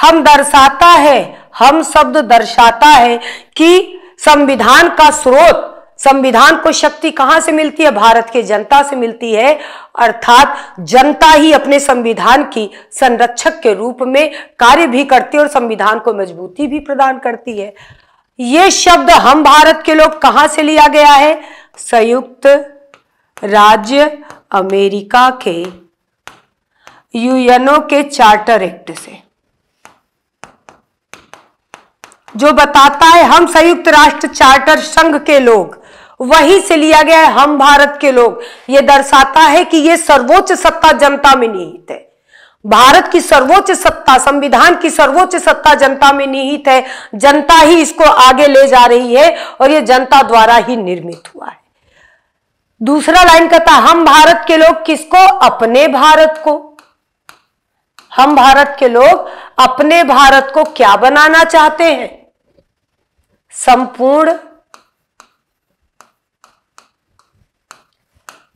हम दर्शाता है हम शब्द दर्शाता है कि संविधान का स्रोत संविधान को शक्ति कहां से मिलती है भारत के जनता से मिलती है अर्थात जनता ही अपने संविधान की संरक्षक के रूप में कार्य भी करती है और संविधान को मजबूती भी प्रदान करती है ये शब्द हम भारत के लोग कहां से लिया गया है संयुक्त राज्य अमेरिका के यूएनओ के चार्टर एक्ट से जो बताता है हम संयुक्त राष्ट्र चार्टर संघ के लोग वहीं से लिया गया है हम भारत के लोग यह दर्शाता है कि यह सर्वोच्च सत्ता जनता में निहित है भारत की सर्वोच्च सत्ता संविधान की सर्वोच्च सत्ता जनता में निहित है जनता ही इसको आगे ले जा रही है और यह जनता द्वारा ही निर्मित हुआ है दूसरा लाइन कहता हम भारत के लोग किसको अपने भारत को हम भारत के लोग अपने भारत को क्या बनाना चाहते हैं संपूर्ण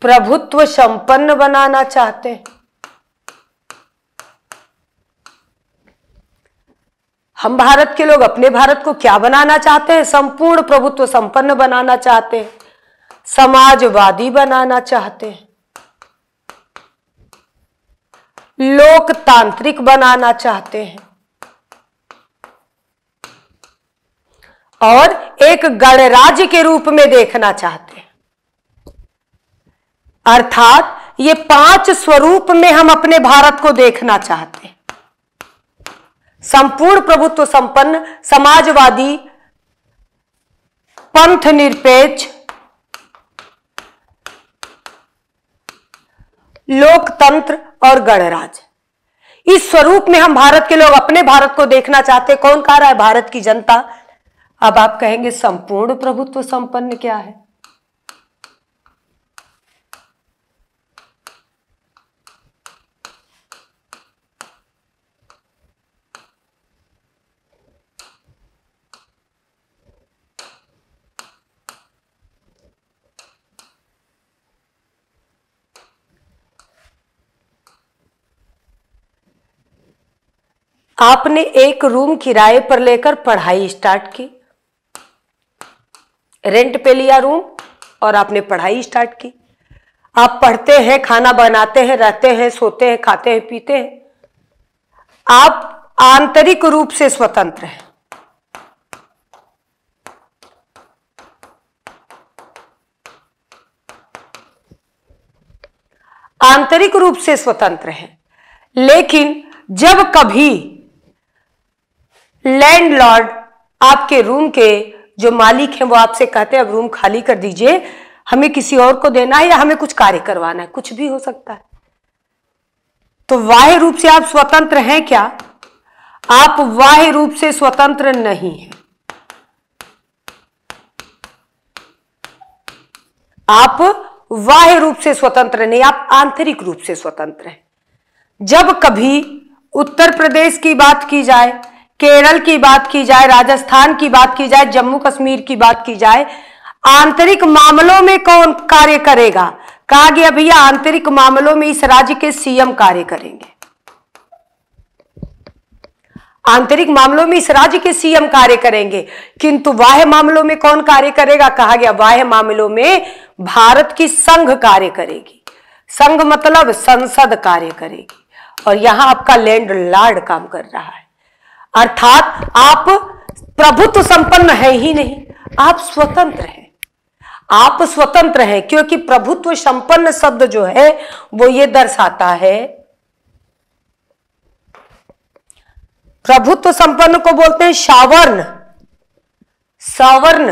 प्रभुत्व संपन्न बनाना चाहते हैं हम भारत के लोग अपने भारत को क्या बनाना चाहते हैं संपूर्ण प्रभुत्व संपन्न बनाना चाहते हैं समाजवादी बनाना चाहते हैं लोकतांत्रिक बनाना चाहते हैं और एक गणराज्य के रूप में देखना चाहते हैं अर्थात ये पांच स्वरूप में हम अपने भारत को देखना चाहते संपूर्ण प्रभुत्व संपन्न समाजवादी पंथ निरपेक्ष लोकतंत्र और गणराज इस स्वरूप में हम भारत के लोग अपने भारत को देखना चाहते कौन कह रहा है भारत की जनता अब आप कहेंगे संपूर्ण प्रभुत्व संपन्न क्या है आपने एक रूम किराए पर लेकर पढ़ाई स्टार्ट की रेंट पे लिया रूम और आपने पढ़ाई स्टार्ट की आप पढ़ते हैं खाना बनाते हैं रहते हैं सोते हैं खाते हैं पीते हैं आप आंतरिक रूप से स्वतंत्र हैं आंतरिक रूप से स्वतंत्र हैं लेकिन जब कभी लैंडलॉर्ड आपके रूम के जो मालिक हैं वो आपसे कहते हैं अब रूम खाली कर दीजिए हमें किसी और को देना है या हमें कुछ कार्य करवाना है कुछ भी हो सकता है तो वाह्य रूप से आप स्वतंत्र हैं क्या आप वाह्य रूप से स्वतंत्र नहीं हैं आप वाह्य रूप से स्वतंत्र नहीं आप आंतरिक रूप से स्वतंत्र हैं जब कभी उत्तर प्रदेश की बात की जाए केरल की बात की जाए राजस्थान की बात की जाए जम्मू कश्मीर की बात की जाए आंतरिक मामलों में कौन कार्य करेगा कहा गया भैया आंतरिक मामलों में इस राज्य के सीएम कार्य करेंगे आंतरिक मामलों में इस राज्य के सीएम कार्य करेंगे किंतु वाह मामलों में कौन कार्य करेगा कहा गया वाह मामलों में भारत की संघ कार्य करेगी संघ मतलब संसद कार्य करेगी और यहां आपका लैंड लार्ड काम कर रहा है अर्थात आप प्रभुत्व संपन्न है ही नहीं आप स्वतंत्र हैं आप स्वतंत्र हैं क्योंकि प्रभुत्व संपन्न शब्द जो है वो ये दर्शाता है प्रभुत्व संपन्न को बोलते हैं सावर्ण सावर्ण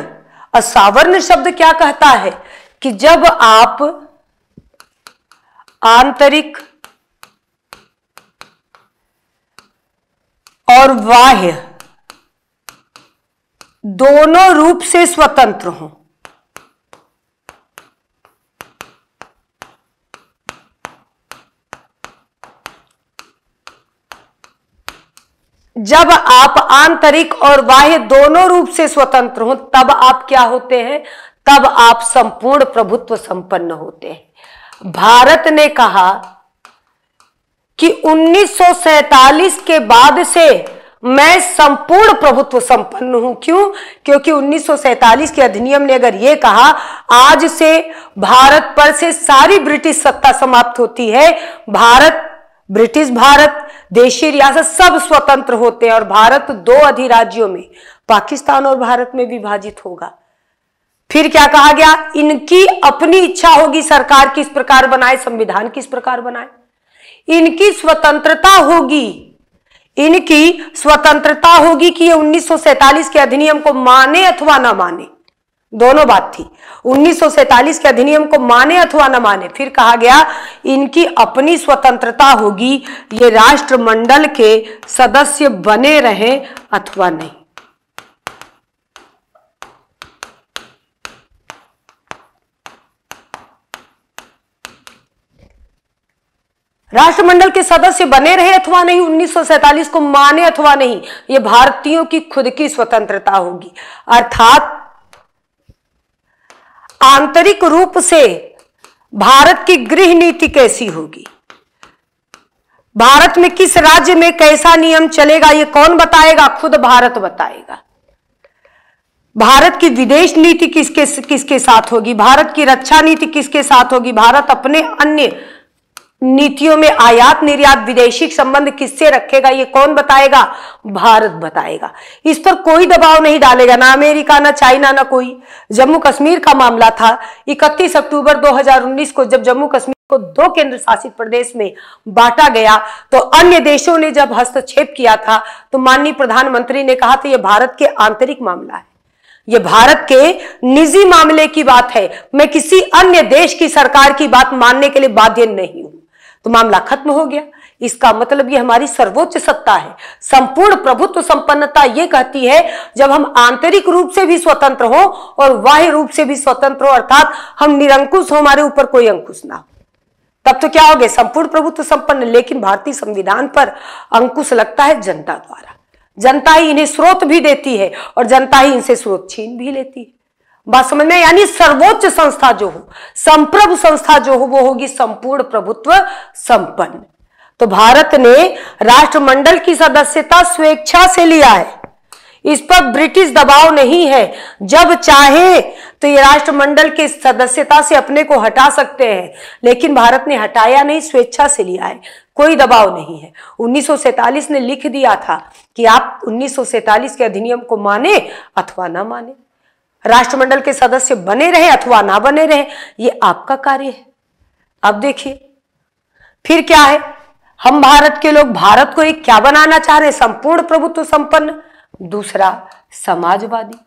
और सावर्ण शब्द क्या कहता है कि जब आप आंतरिक और बाह्य दोनों रूप से स्वतंत्र हों जब आप आंतरिक और बाह्य दोनों रूप से स्वतंत्र हो तब आप क्या होते हैं तब आप संपूर्ण प्रभुत्व संपन्न होते हैं भारत ने कहा कि उन्नीस के बाद से मैं संपूर्ण प्रभुत्व संपन्न हूं क्यों क्योंकि उन्नीस के अधिनियम ने अगर यह कहा आज से भारत पर से सारी ब्रिटिश सत्ता समाप्त होती है भारत ब्रिटिश भारत देशी रियासत सब स्वतंत्र होते हैं और भारत दो अधिराज्यों में पाकिस्तान और भारत में विभाजित होगा फिर क्या कहा गया इनकी अपनी इच्छा होगी सरकार किस प्रकार बनाए संविधान किस प्रकार बनाए इनकी स्वतंत्रता होगी इनकी स्वतंत्रता होगी कि ये 1947 के अधिनियम को माने अथवा ना माने दोनों बात थी 1947 के अधिनियम को माने अथवा न माने फिर कहा गया इनकी अपनी स्वतंत्रता होगी ये राष्ट्रमंडल के सदस्य बने रहें अथवा नहीं राष्ट्रमंडल के सदस्य बने रहे अथवा नहीं 1947 को माने अथवा नहीं ये भारतीयों की खुद की स्वतंत्रता होगी अर्थात आंतरिक रूप से भारत की गृह नीति कैसी होगी भारत में किस राज्य में कैसा नियम चलेगा ये कौन बताएगा खुद भारत बताएगा भारत की विदेश नीति किसके किसके साथ होगी भारत की रक्षा नीति किसके साथ होगी भारत अपने अन्य नीतियों में आयात निर्यात विदेशी संबंध किससे रखेगा ये कौन बताएगा भारत बताएगा इस पर कोई दबाव नहीं डालेगा ना अमेरिका ना चाइना ना कोई जम्मू कश्मीर का मामला था 31 अक्टूबर 2019 को जब जम्मू कश्मीर को दो केंद्र शासित प्रदेश में बांटा गया तो अन्य देशों ने जब हस्तक्षेप किया था तो माननीय प्रधानमंत्री ने कहा था यह भारत के आंतरिक मामला है ये भारत के निजी मामले की बात है मैं किसी अन्य देश की सरकार की बात मानने के लिए बाध्य नहीं हूं तो मामला खत्म हो गया इसका मतलब ये हमारी सर्वोच्च सत्ता है संपूर्ण प्रभुत्व संपन्नता ये कहती है जब हम आंतरिक रूप से भी स्वतंत्र हो और बाह्य रूप से भी स्वतंत्र हो अर्थात हम निरंकुश हो हमारे ऊपर कोई अंकुश ना हो तब तो क्या हो गया संपूर्ण प्रभुत्व संपन्न लेकिन भारतीय संविधान पर अंकुश लगता है जनता द्वारा जनता ही इन्हें स्रोत भी देती है और जनता ही इनसे स्रोत छीन भी लेती है बात समझ में यानी सर्वोच्च संस्था जो हो संप्रभु संस्था जो हो वो होगी संपूर्ण प्रभुत्व संपन्न तो भारत ने राष्ट्रमंडल की सदस्यता स्वेच्छा से लिया है इस पर ब्रिटिश दबाव नहीं है जब चाहे तो ये राष्ट्रमंडल के सदस्यता से अपने को हटा सकते हैं लेकिन भारत ने हटाया नहीं स्वेच्छा से लिया है कोई दबाव नहीं है उन्नीस ने लिख दिया था कि आप उन्नीस के अधिनियम को माने अथवा ना माने राष्ट्रमंडल के सदस्य बने रहे अथवा ना बने रहे ये आपका कार्य है अब देखिए फिर क्या है हम भारत के लोग भारत को एक क्या बनाना चाह रहे संपूर्ण प्रभुत्व संपन्न दूसरा समाजवादी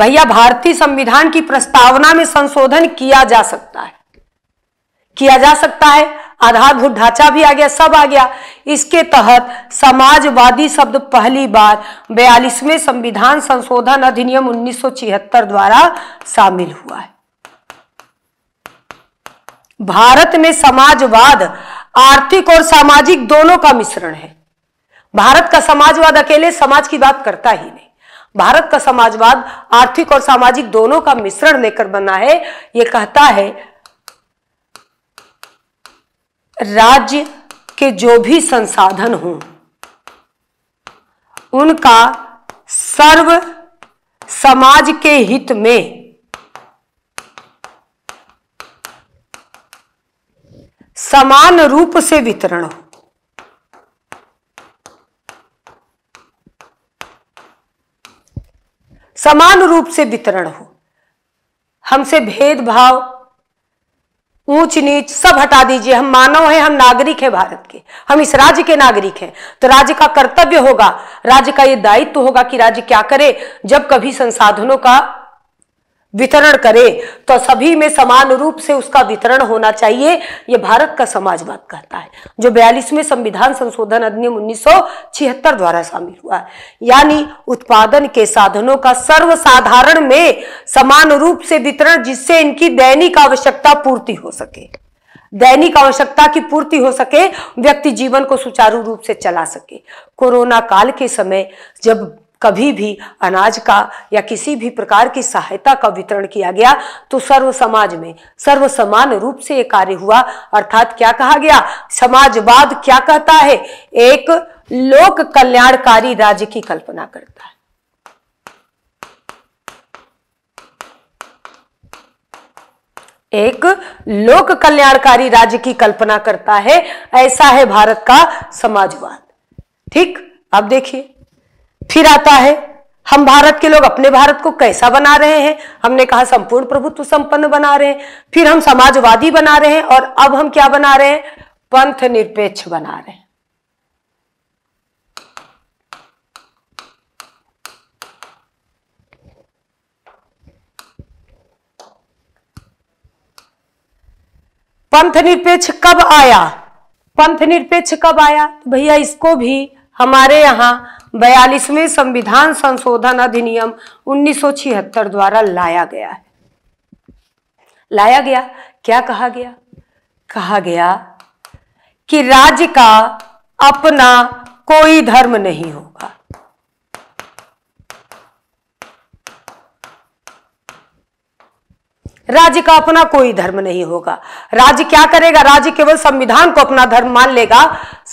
भैया भारतीय संविधान की प्रस्तावना में संशोधन किया जा सकता है किया जा सकता है आधारभूत ढांचा भी आ गया सब आ गया इसके तहत समाजवादी शब्द पहली बार बयालीसवें संविधान संशोधन अधिनियम 1976 द्वारा शामिल हुआ है भारत में समाजवाद आर्थिक और सामाजिक दोनों का मिश्रण है भारत का समाजवाद अकेले समाज की बात करता ही नहीं भारत का समाजवाद आर्थिक और सामाजिक दोनों का मिश्रण लेकर बना है ये कहता है राज्य के जो भी संसाधन हों उनका सर्व समाज के हित में समान रूप से वितरण हो समान रूप से वितरण हो हमसे भेदभाव ऊंच नीच सब हटा दीजिए हम मानव हैं हम नागरिक हैं भारत के हम इस राज्य के नागरिक हैं तो राज्य का कर्तव्य होगा राज्य का ये दायित्व होगा कि राज्य क्या करे जब कभी संसाधनों का वितरण करे तो सभी में समान रूप से उसका वितरण होना चाहिए यह भारत का समाजवाद कहता है जो बयालीसवें संविधान संशोधन अधिनियम उन्नीस द्वारा शामिल हुआ है यानी उत्पादन के साधनों का सर्वसाधारण में समान रूप से वितरण जिससे इनकी दैनिक आवश्यकता पूर्ति हो सके दैनिक आवश्यकता की पूर्ति हो सके व्यक्ति जीवन को सुचारू रूप से चला सके कोरोना काल के समय जब कभी भी अनाज का या किसी भी प्रकार की सहायता का वितरण किया गया तो सर्व समाज में सर्व समान रूप से यह कार्य हुआ अर्थात क्या कहा गया समाजवाद क्या कहता है एक लोक कल्याणकारी राज्य की कल्पना करता है एक लोक कल्याणकारी राज्य की कल्पना करता है ऐसा है भारत का समाजवाद ठीक अब देखिए फिर आता है हम भारत के लोग अपने भारत को कैसा बना रहे हैं हमने कहा संपूर्ण प्रभुत्व संपन्न बना रहे हैं फिर हम समाजवादी बना रहे हैं और अब हम क्या बना रहे हैं पंथ निरपेक्ष बना रहे हैं पंथ निरपेक्ष कब आया पंथ निरपेक्ष कब आया तो भैया इसको भी हमारे यहां बयालीसवें संविधान संशोधन अधिनियम उन्नीस द्वारा लाया गया है लाया गया क्या कहा गया कहा गया कि राज्य का अपना कोई धर्म नहीं होगा राज्य का अपना कोई धर्म नहीं होगा राज्य क्या करेगा राज्य केवल संविधान को अपना धर्म मान लेगा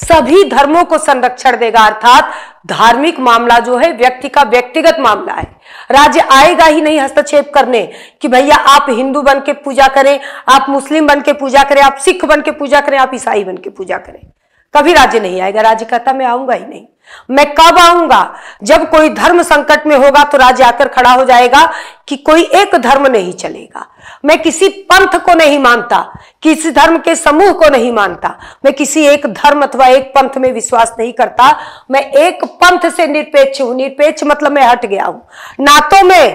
सभी धर्मों को संरक्षण देगा अर्थात धार्मिक मामला जो है व्यक्ति का व्यक्तिगत मामला है राज्य आएगा ही नहीं हस्तक्षेप करने कि भैया आप हिंदू बन के पूजा करें आप मुस्लिम बन के पूजा करें आप सिख बन के पूजा करें आप ईसाई बन के पूजा करें कभी राज्य नहीं आएगा राज्य कहता मैं आऊंगा ही नहीं मैं कब आऊंगा जब कोई धर्म संकट में होगा तो राज्य आकर खड़ा हो जाएगा कि कोई एक धर्म नहीं चलेगा मैं किसी पंथ को नहीं मानता किसी धर्म के समूह को नहीं मानता मैं किसी एक धर्म अथवा एक पंथ में विश्वास नहीं करता मैं एक पंथ से निरपेक्ष हूं निरपेक्ष मतलब मैं हट गया हूं ना तो मैं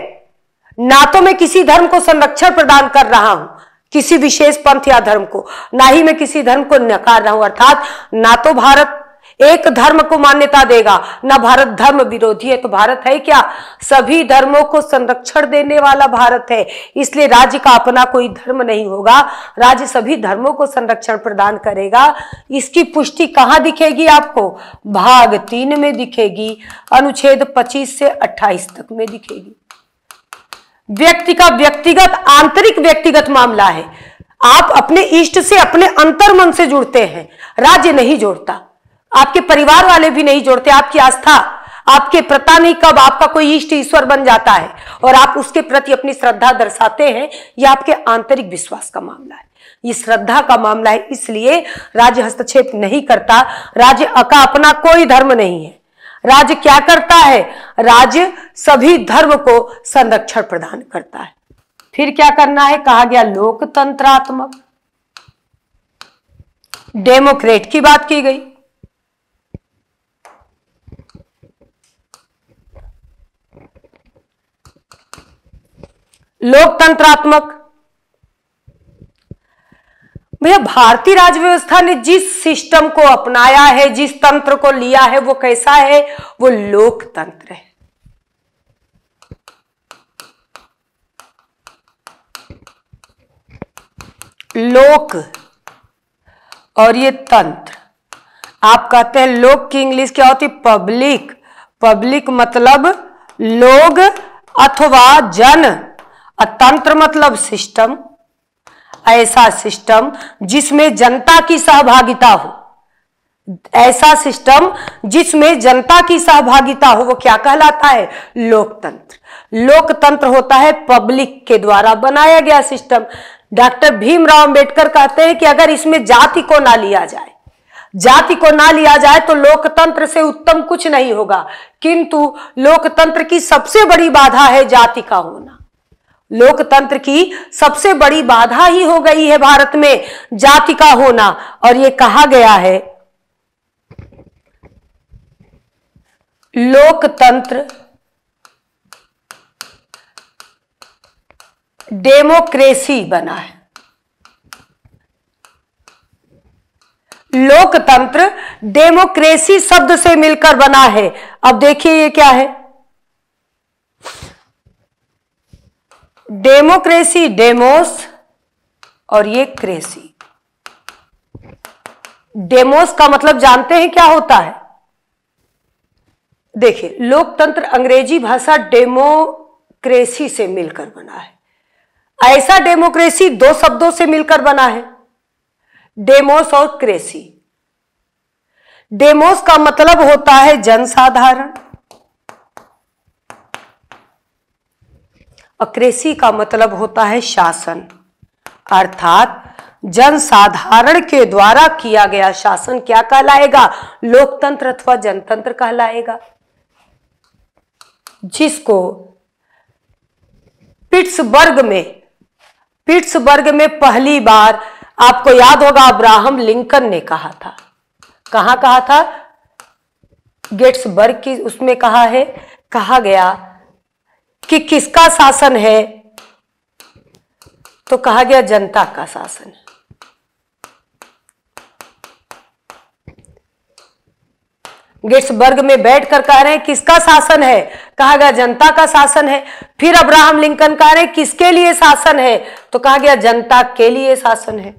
ना तो मैं किसी धर्म को संरक्षण प्रदान कर रहा हूं किसी विशेष पंथ या धर्म को ना ही मैं किसी धर्म को नकार रहा हूं अर्थात ना तो भारत एक धर्म को मान्यता देगा ना भारत धर्म विरोधी है तो भारत है क्या सभी धर्मों को संरक्षण देने वाला भारत है इसलिए राज्य का अपना कोई धर्म नहीं होगा राज्य सभी धर्मों को संरक्षण प्रदान करेगा इसकी पुष्टि कहाँ दिखेगी आपको भाग तीन में दिखेगी अनुच्छेद पच्चीस से अट्ठाईस तक में दिखेगी व्यक्ति का व्यक्तिगत आंतरिक व्यक्तिगत मामला है आप अपने इष्ट से अपने अंतर मन से जुड़ते हैं राज्य नहीं जोड़ता आपके परिवार वाले भी नहीं जोड़ते आपकी आस्था आपके प्रता नहीं कब आपका कोई इष्ट ईश्वर बन जाता है और आप उसके प्रति अपनी श्रद्धा दर्शाते हैं यह आपके आंतरिक विश्वास का मामला है ये श्रद्धा का मामला है इसलिए राज्य हस्तक्षेप नहीं करता राज्य का अपना कोई धर्म नहीं है राज्य क्या करता है राज्य सभी धर्म को संरक्षण प्रदान करता है फिर क्या करना है कहा गया लोकतंत्रात्मक डेमोक्रेट की बात की गई लोकतंत्रात्मक भैया भारतीय राज्य व्यवस्था ने जिस सिस्टम को अपनाया है जिस तंत्र को लिया है वो कैसा है वो लोकतंत्र है लोक और ये तंत्र आप कहते हैं लोक की इंग्लिश क्या होती पब्लिक पब्लिक मतलब लोग अथवा जन तंत्र मतलब सिस्टम ऐसा सिस्टम जिसमें जनता की सहभागिता हो ऐसा सिस्टम जिसमें जनता की सहभागिता हो वो क्या कहलाता है लोकतंत्र लोकतंत्र होता है पब्लिक के द्वारा बनाया गया सिस्टम डॉक्टर भीमराव अंबेडकर कहते हैं कि अगर इसमें जाति को ना लिया जाए जाति को ना लिया जाए तो लोकतंत्र से उत्तम कुछ नहीं होगा किंतु लोकतंत्र की सबसे बड़ी बाधा है जाति का होना लोकतंत्र की सबसे बड़ी बाधा ही हो गई है भारत में जाति का होना और ये कहा गया है लोकतंत्र डेमोक्रेसी बना है लोकतंत्र डेमोक्रेसी शब्द से मिलकर बना है अब देखिए ये क्या है डेमोक्रेसी डेमोस और ये क्रेसी डेमोस का मतलब जानते हैं क्या होता है देखिए लोकतंत्र अंग्रेजी भाषा डेमोक्रेसी से मिलकर बना है ऐसा डेमोक्रेसी दो शब्दों से मिलकर बना है डेमोस और क्रेसी डेमोस का मतलब होता है जनसाधारण अक्रेसी का मतलब होता है शासन अर्थात जनसाधारण के द्वारा किया गया शासन क्या कहलाएगा लोकतंत्र अथवा जनतंत्र कहलाएगा जिसको पिट्सबर्ग में पिट्सबर्ग में पहली बार आपको याद होगा अब्राहम लिंकन ने कहा था कहा कहा था गेट्सबर्ग की उसमें कहा है कहा गया कि किसका शासन है तो कहा गया जनता का शासन है गेट्सबर्ग में बैठकर कह रहे हैं किसका शासन है कहा गया जनता का शासन है फिर अब्राहम लिंकन कह रहे हैं किसके लिए शासन है तो कहा गया जनता के लिए शासन है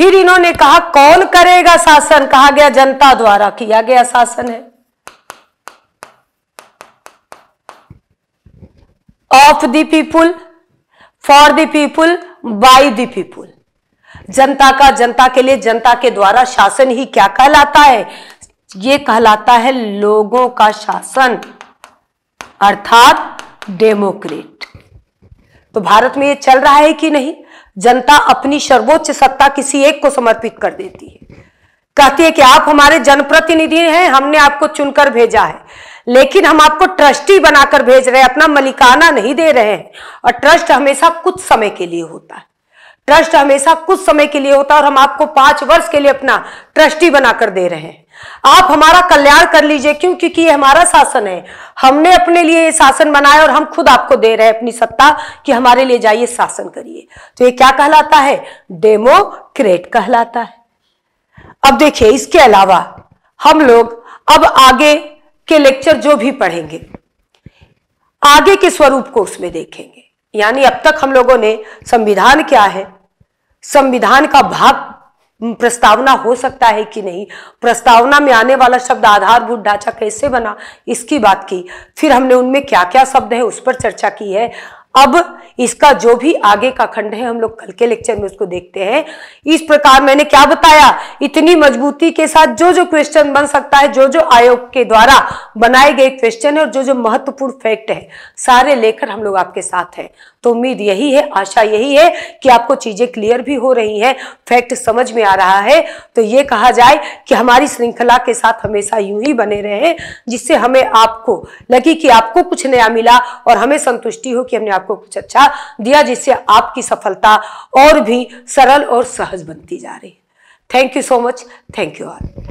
फिर इन्होंने कहा कौन करेगा शासन कहा गया जनता द्वारा किया गया शासन है of the people for the people by the people जनता का जनता के लिए जनता के द्वारा शासन ही क्या कहलाता है ये कहलाता है लोगों का शासन अर्थात डेमोक्रेट तो भारत में ये चल रहा है कि नहीं जनता अपनी सर्वोच्च सत्ता किसी एक को समर्पित कर देती है कहती है कि आप हमारे जनप्रतिनिधि हैं हमने आपको चुनकर भेजा है लेकिन हम आपको ट्रस्टी बनाकर भेज रहे हैं अपना मलिकाना नहीं दे रहे हैं और ट्रस्ट हमेशा कुछ समय के लिए होता है ट्रस्ट हमेशा कुछ समय के लिए होता है और हम आपको पांच वर्ष के लिए अपना ट्रस्टी बनाकर दे रहे हैं आप हमारा कल्याण कर लीजिए क्यों क्योंकि ये हमारा शासन है हमने अपने लिए ये शासन बनाया और हम खुद आपको दे रहे हैं अपनी सत्ता कि हमारे लिए जाइए शासन करिए तो ये क्या कहलाता है डेमोक्रेट कहलाता है अब देखिए इसके अलावा हम लोग अब आगे के लेक्चर जो भी पढ़ेंगे आगे के स्वरूप को उसमें देखेंगे यानी अब तक हम लोगों ने संविधान क्या है संविधान का भाग प्रस्तावना हो सकता है कि नहीं प्रस्तावना में आने वाला शब्द आधारभूत ढांचा कैसे बना इसकी बात की फिर हमने उनमें क्या क्या शब्द है उस पर चर्चा की है अब इसका जो भी आगे का खंड है हम लोग कल के लेक्चर में उसको देखते हैं इस प्रकार मैंने क्या बताया इतनी मजबूती के साथ जो जो क्वेश्चन बन सकता है जो जो आयोग के द्वारा बनाए गए क्वेश्चन है और जो जो महत्वपूर्ण फैक्ट है सारे लेकर हम लोग आपके साथ हैं तो उम्मीद यही है आशा यही है कि आपको चीज़ें क्लियर भी हो रही हैं फैक्ट समझ में आ रहा है तो ये कहा जाए कि हमारी श्रृंखला के साथ हमेशा यूं ही बने रहें जिससे हमें आपको लगे कि आपको कुछ नया मिला और हमें संतुष्टि हो कि हमने आपको कुछ अच्छा दिया जिससे आपकी सफलता और भी सरल और सहज बनती जा रही है thank you so much thank you all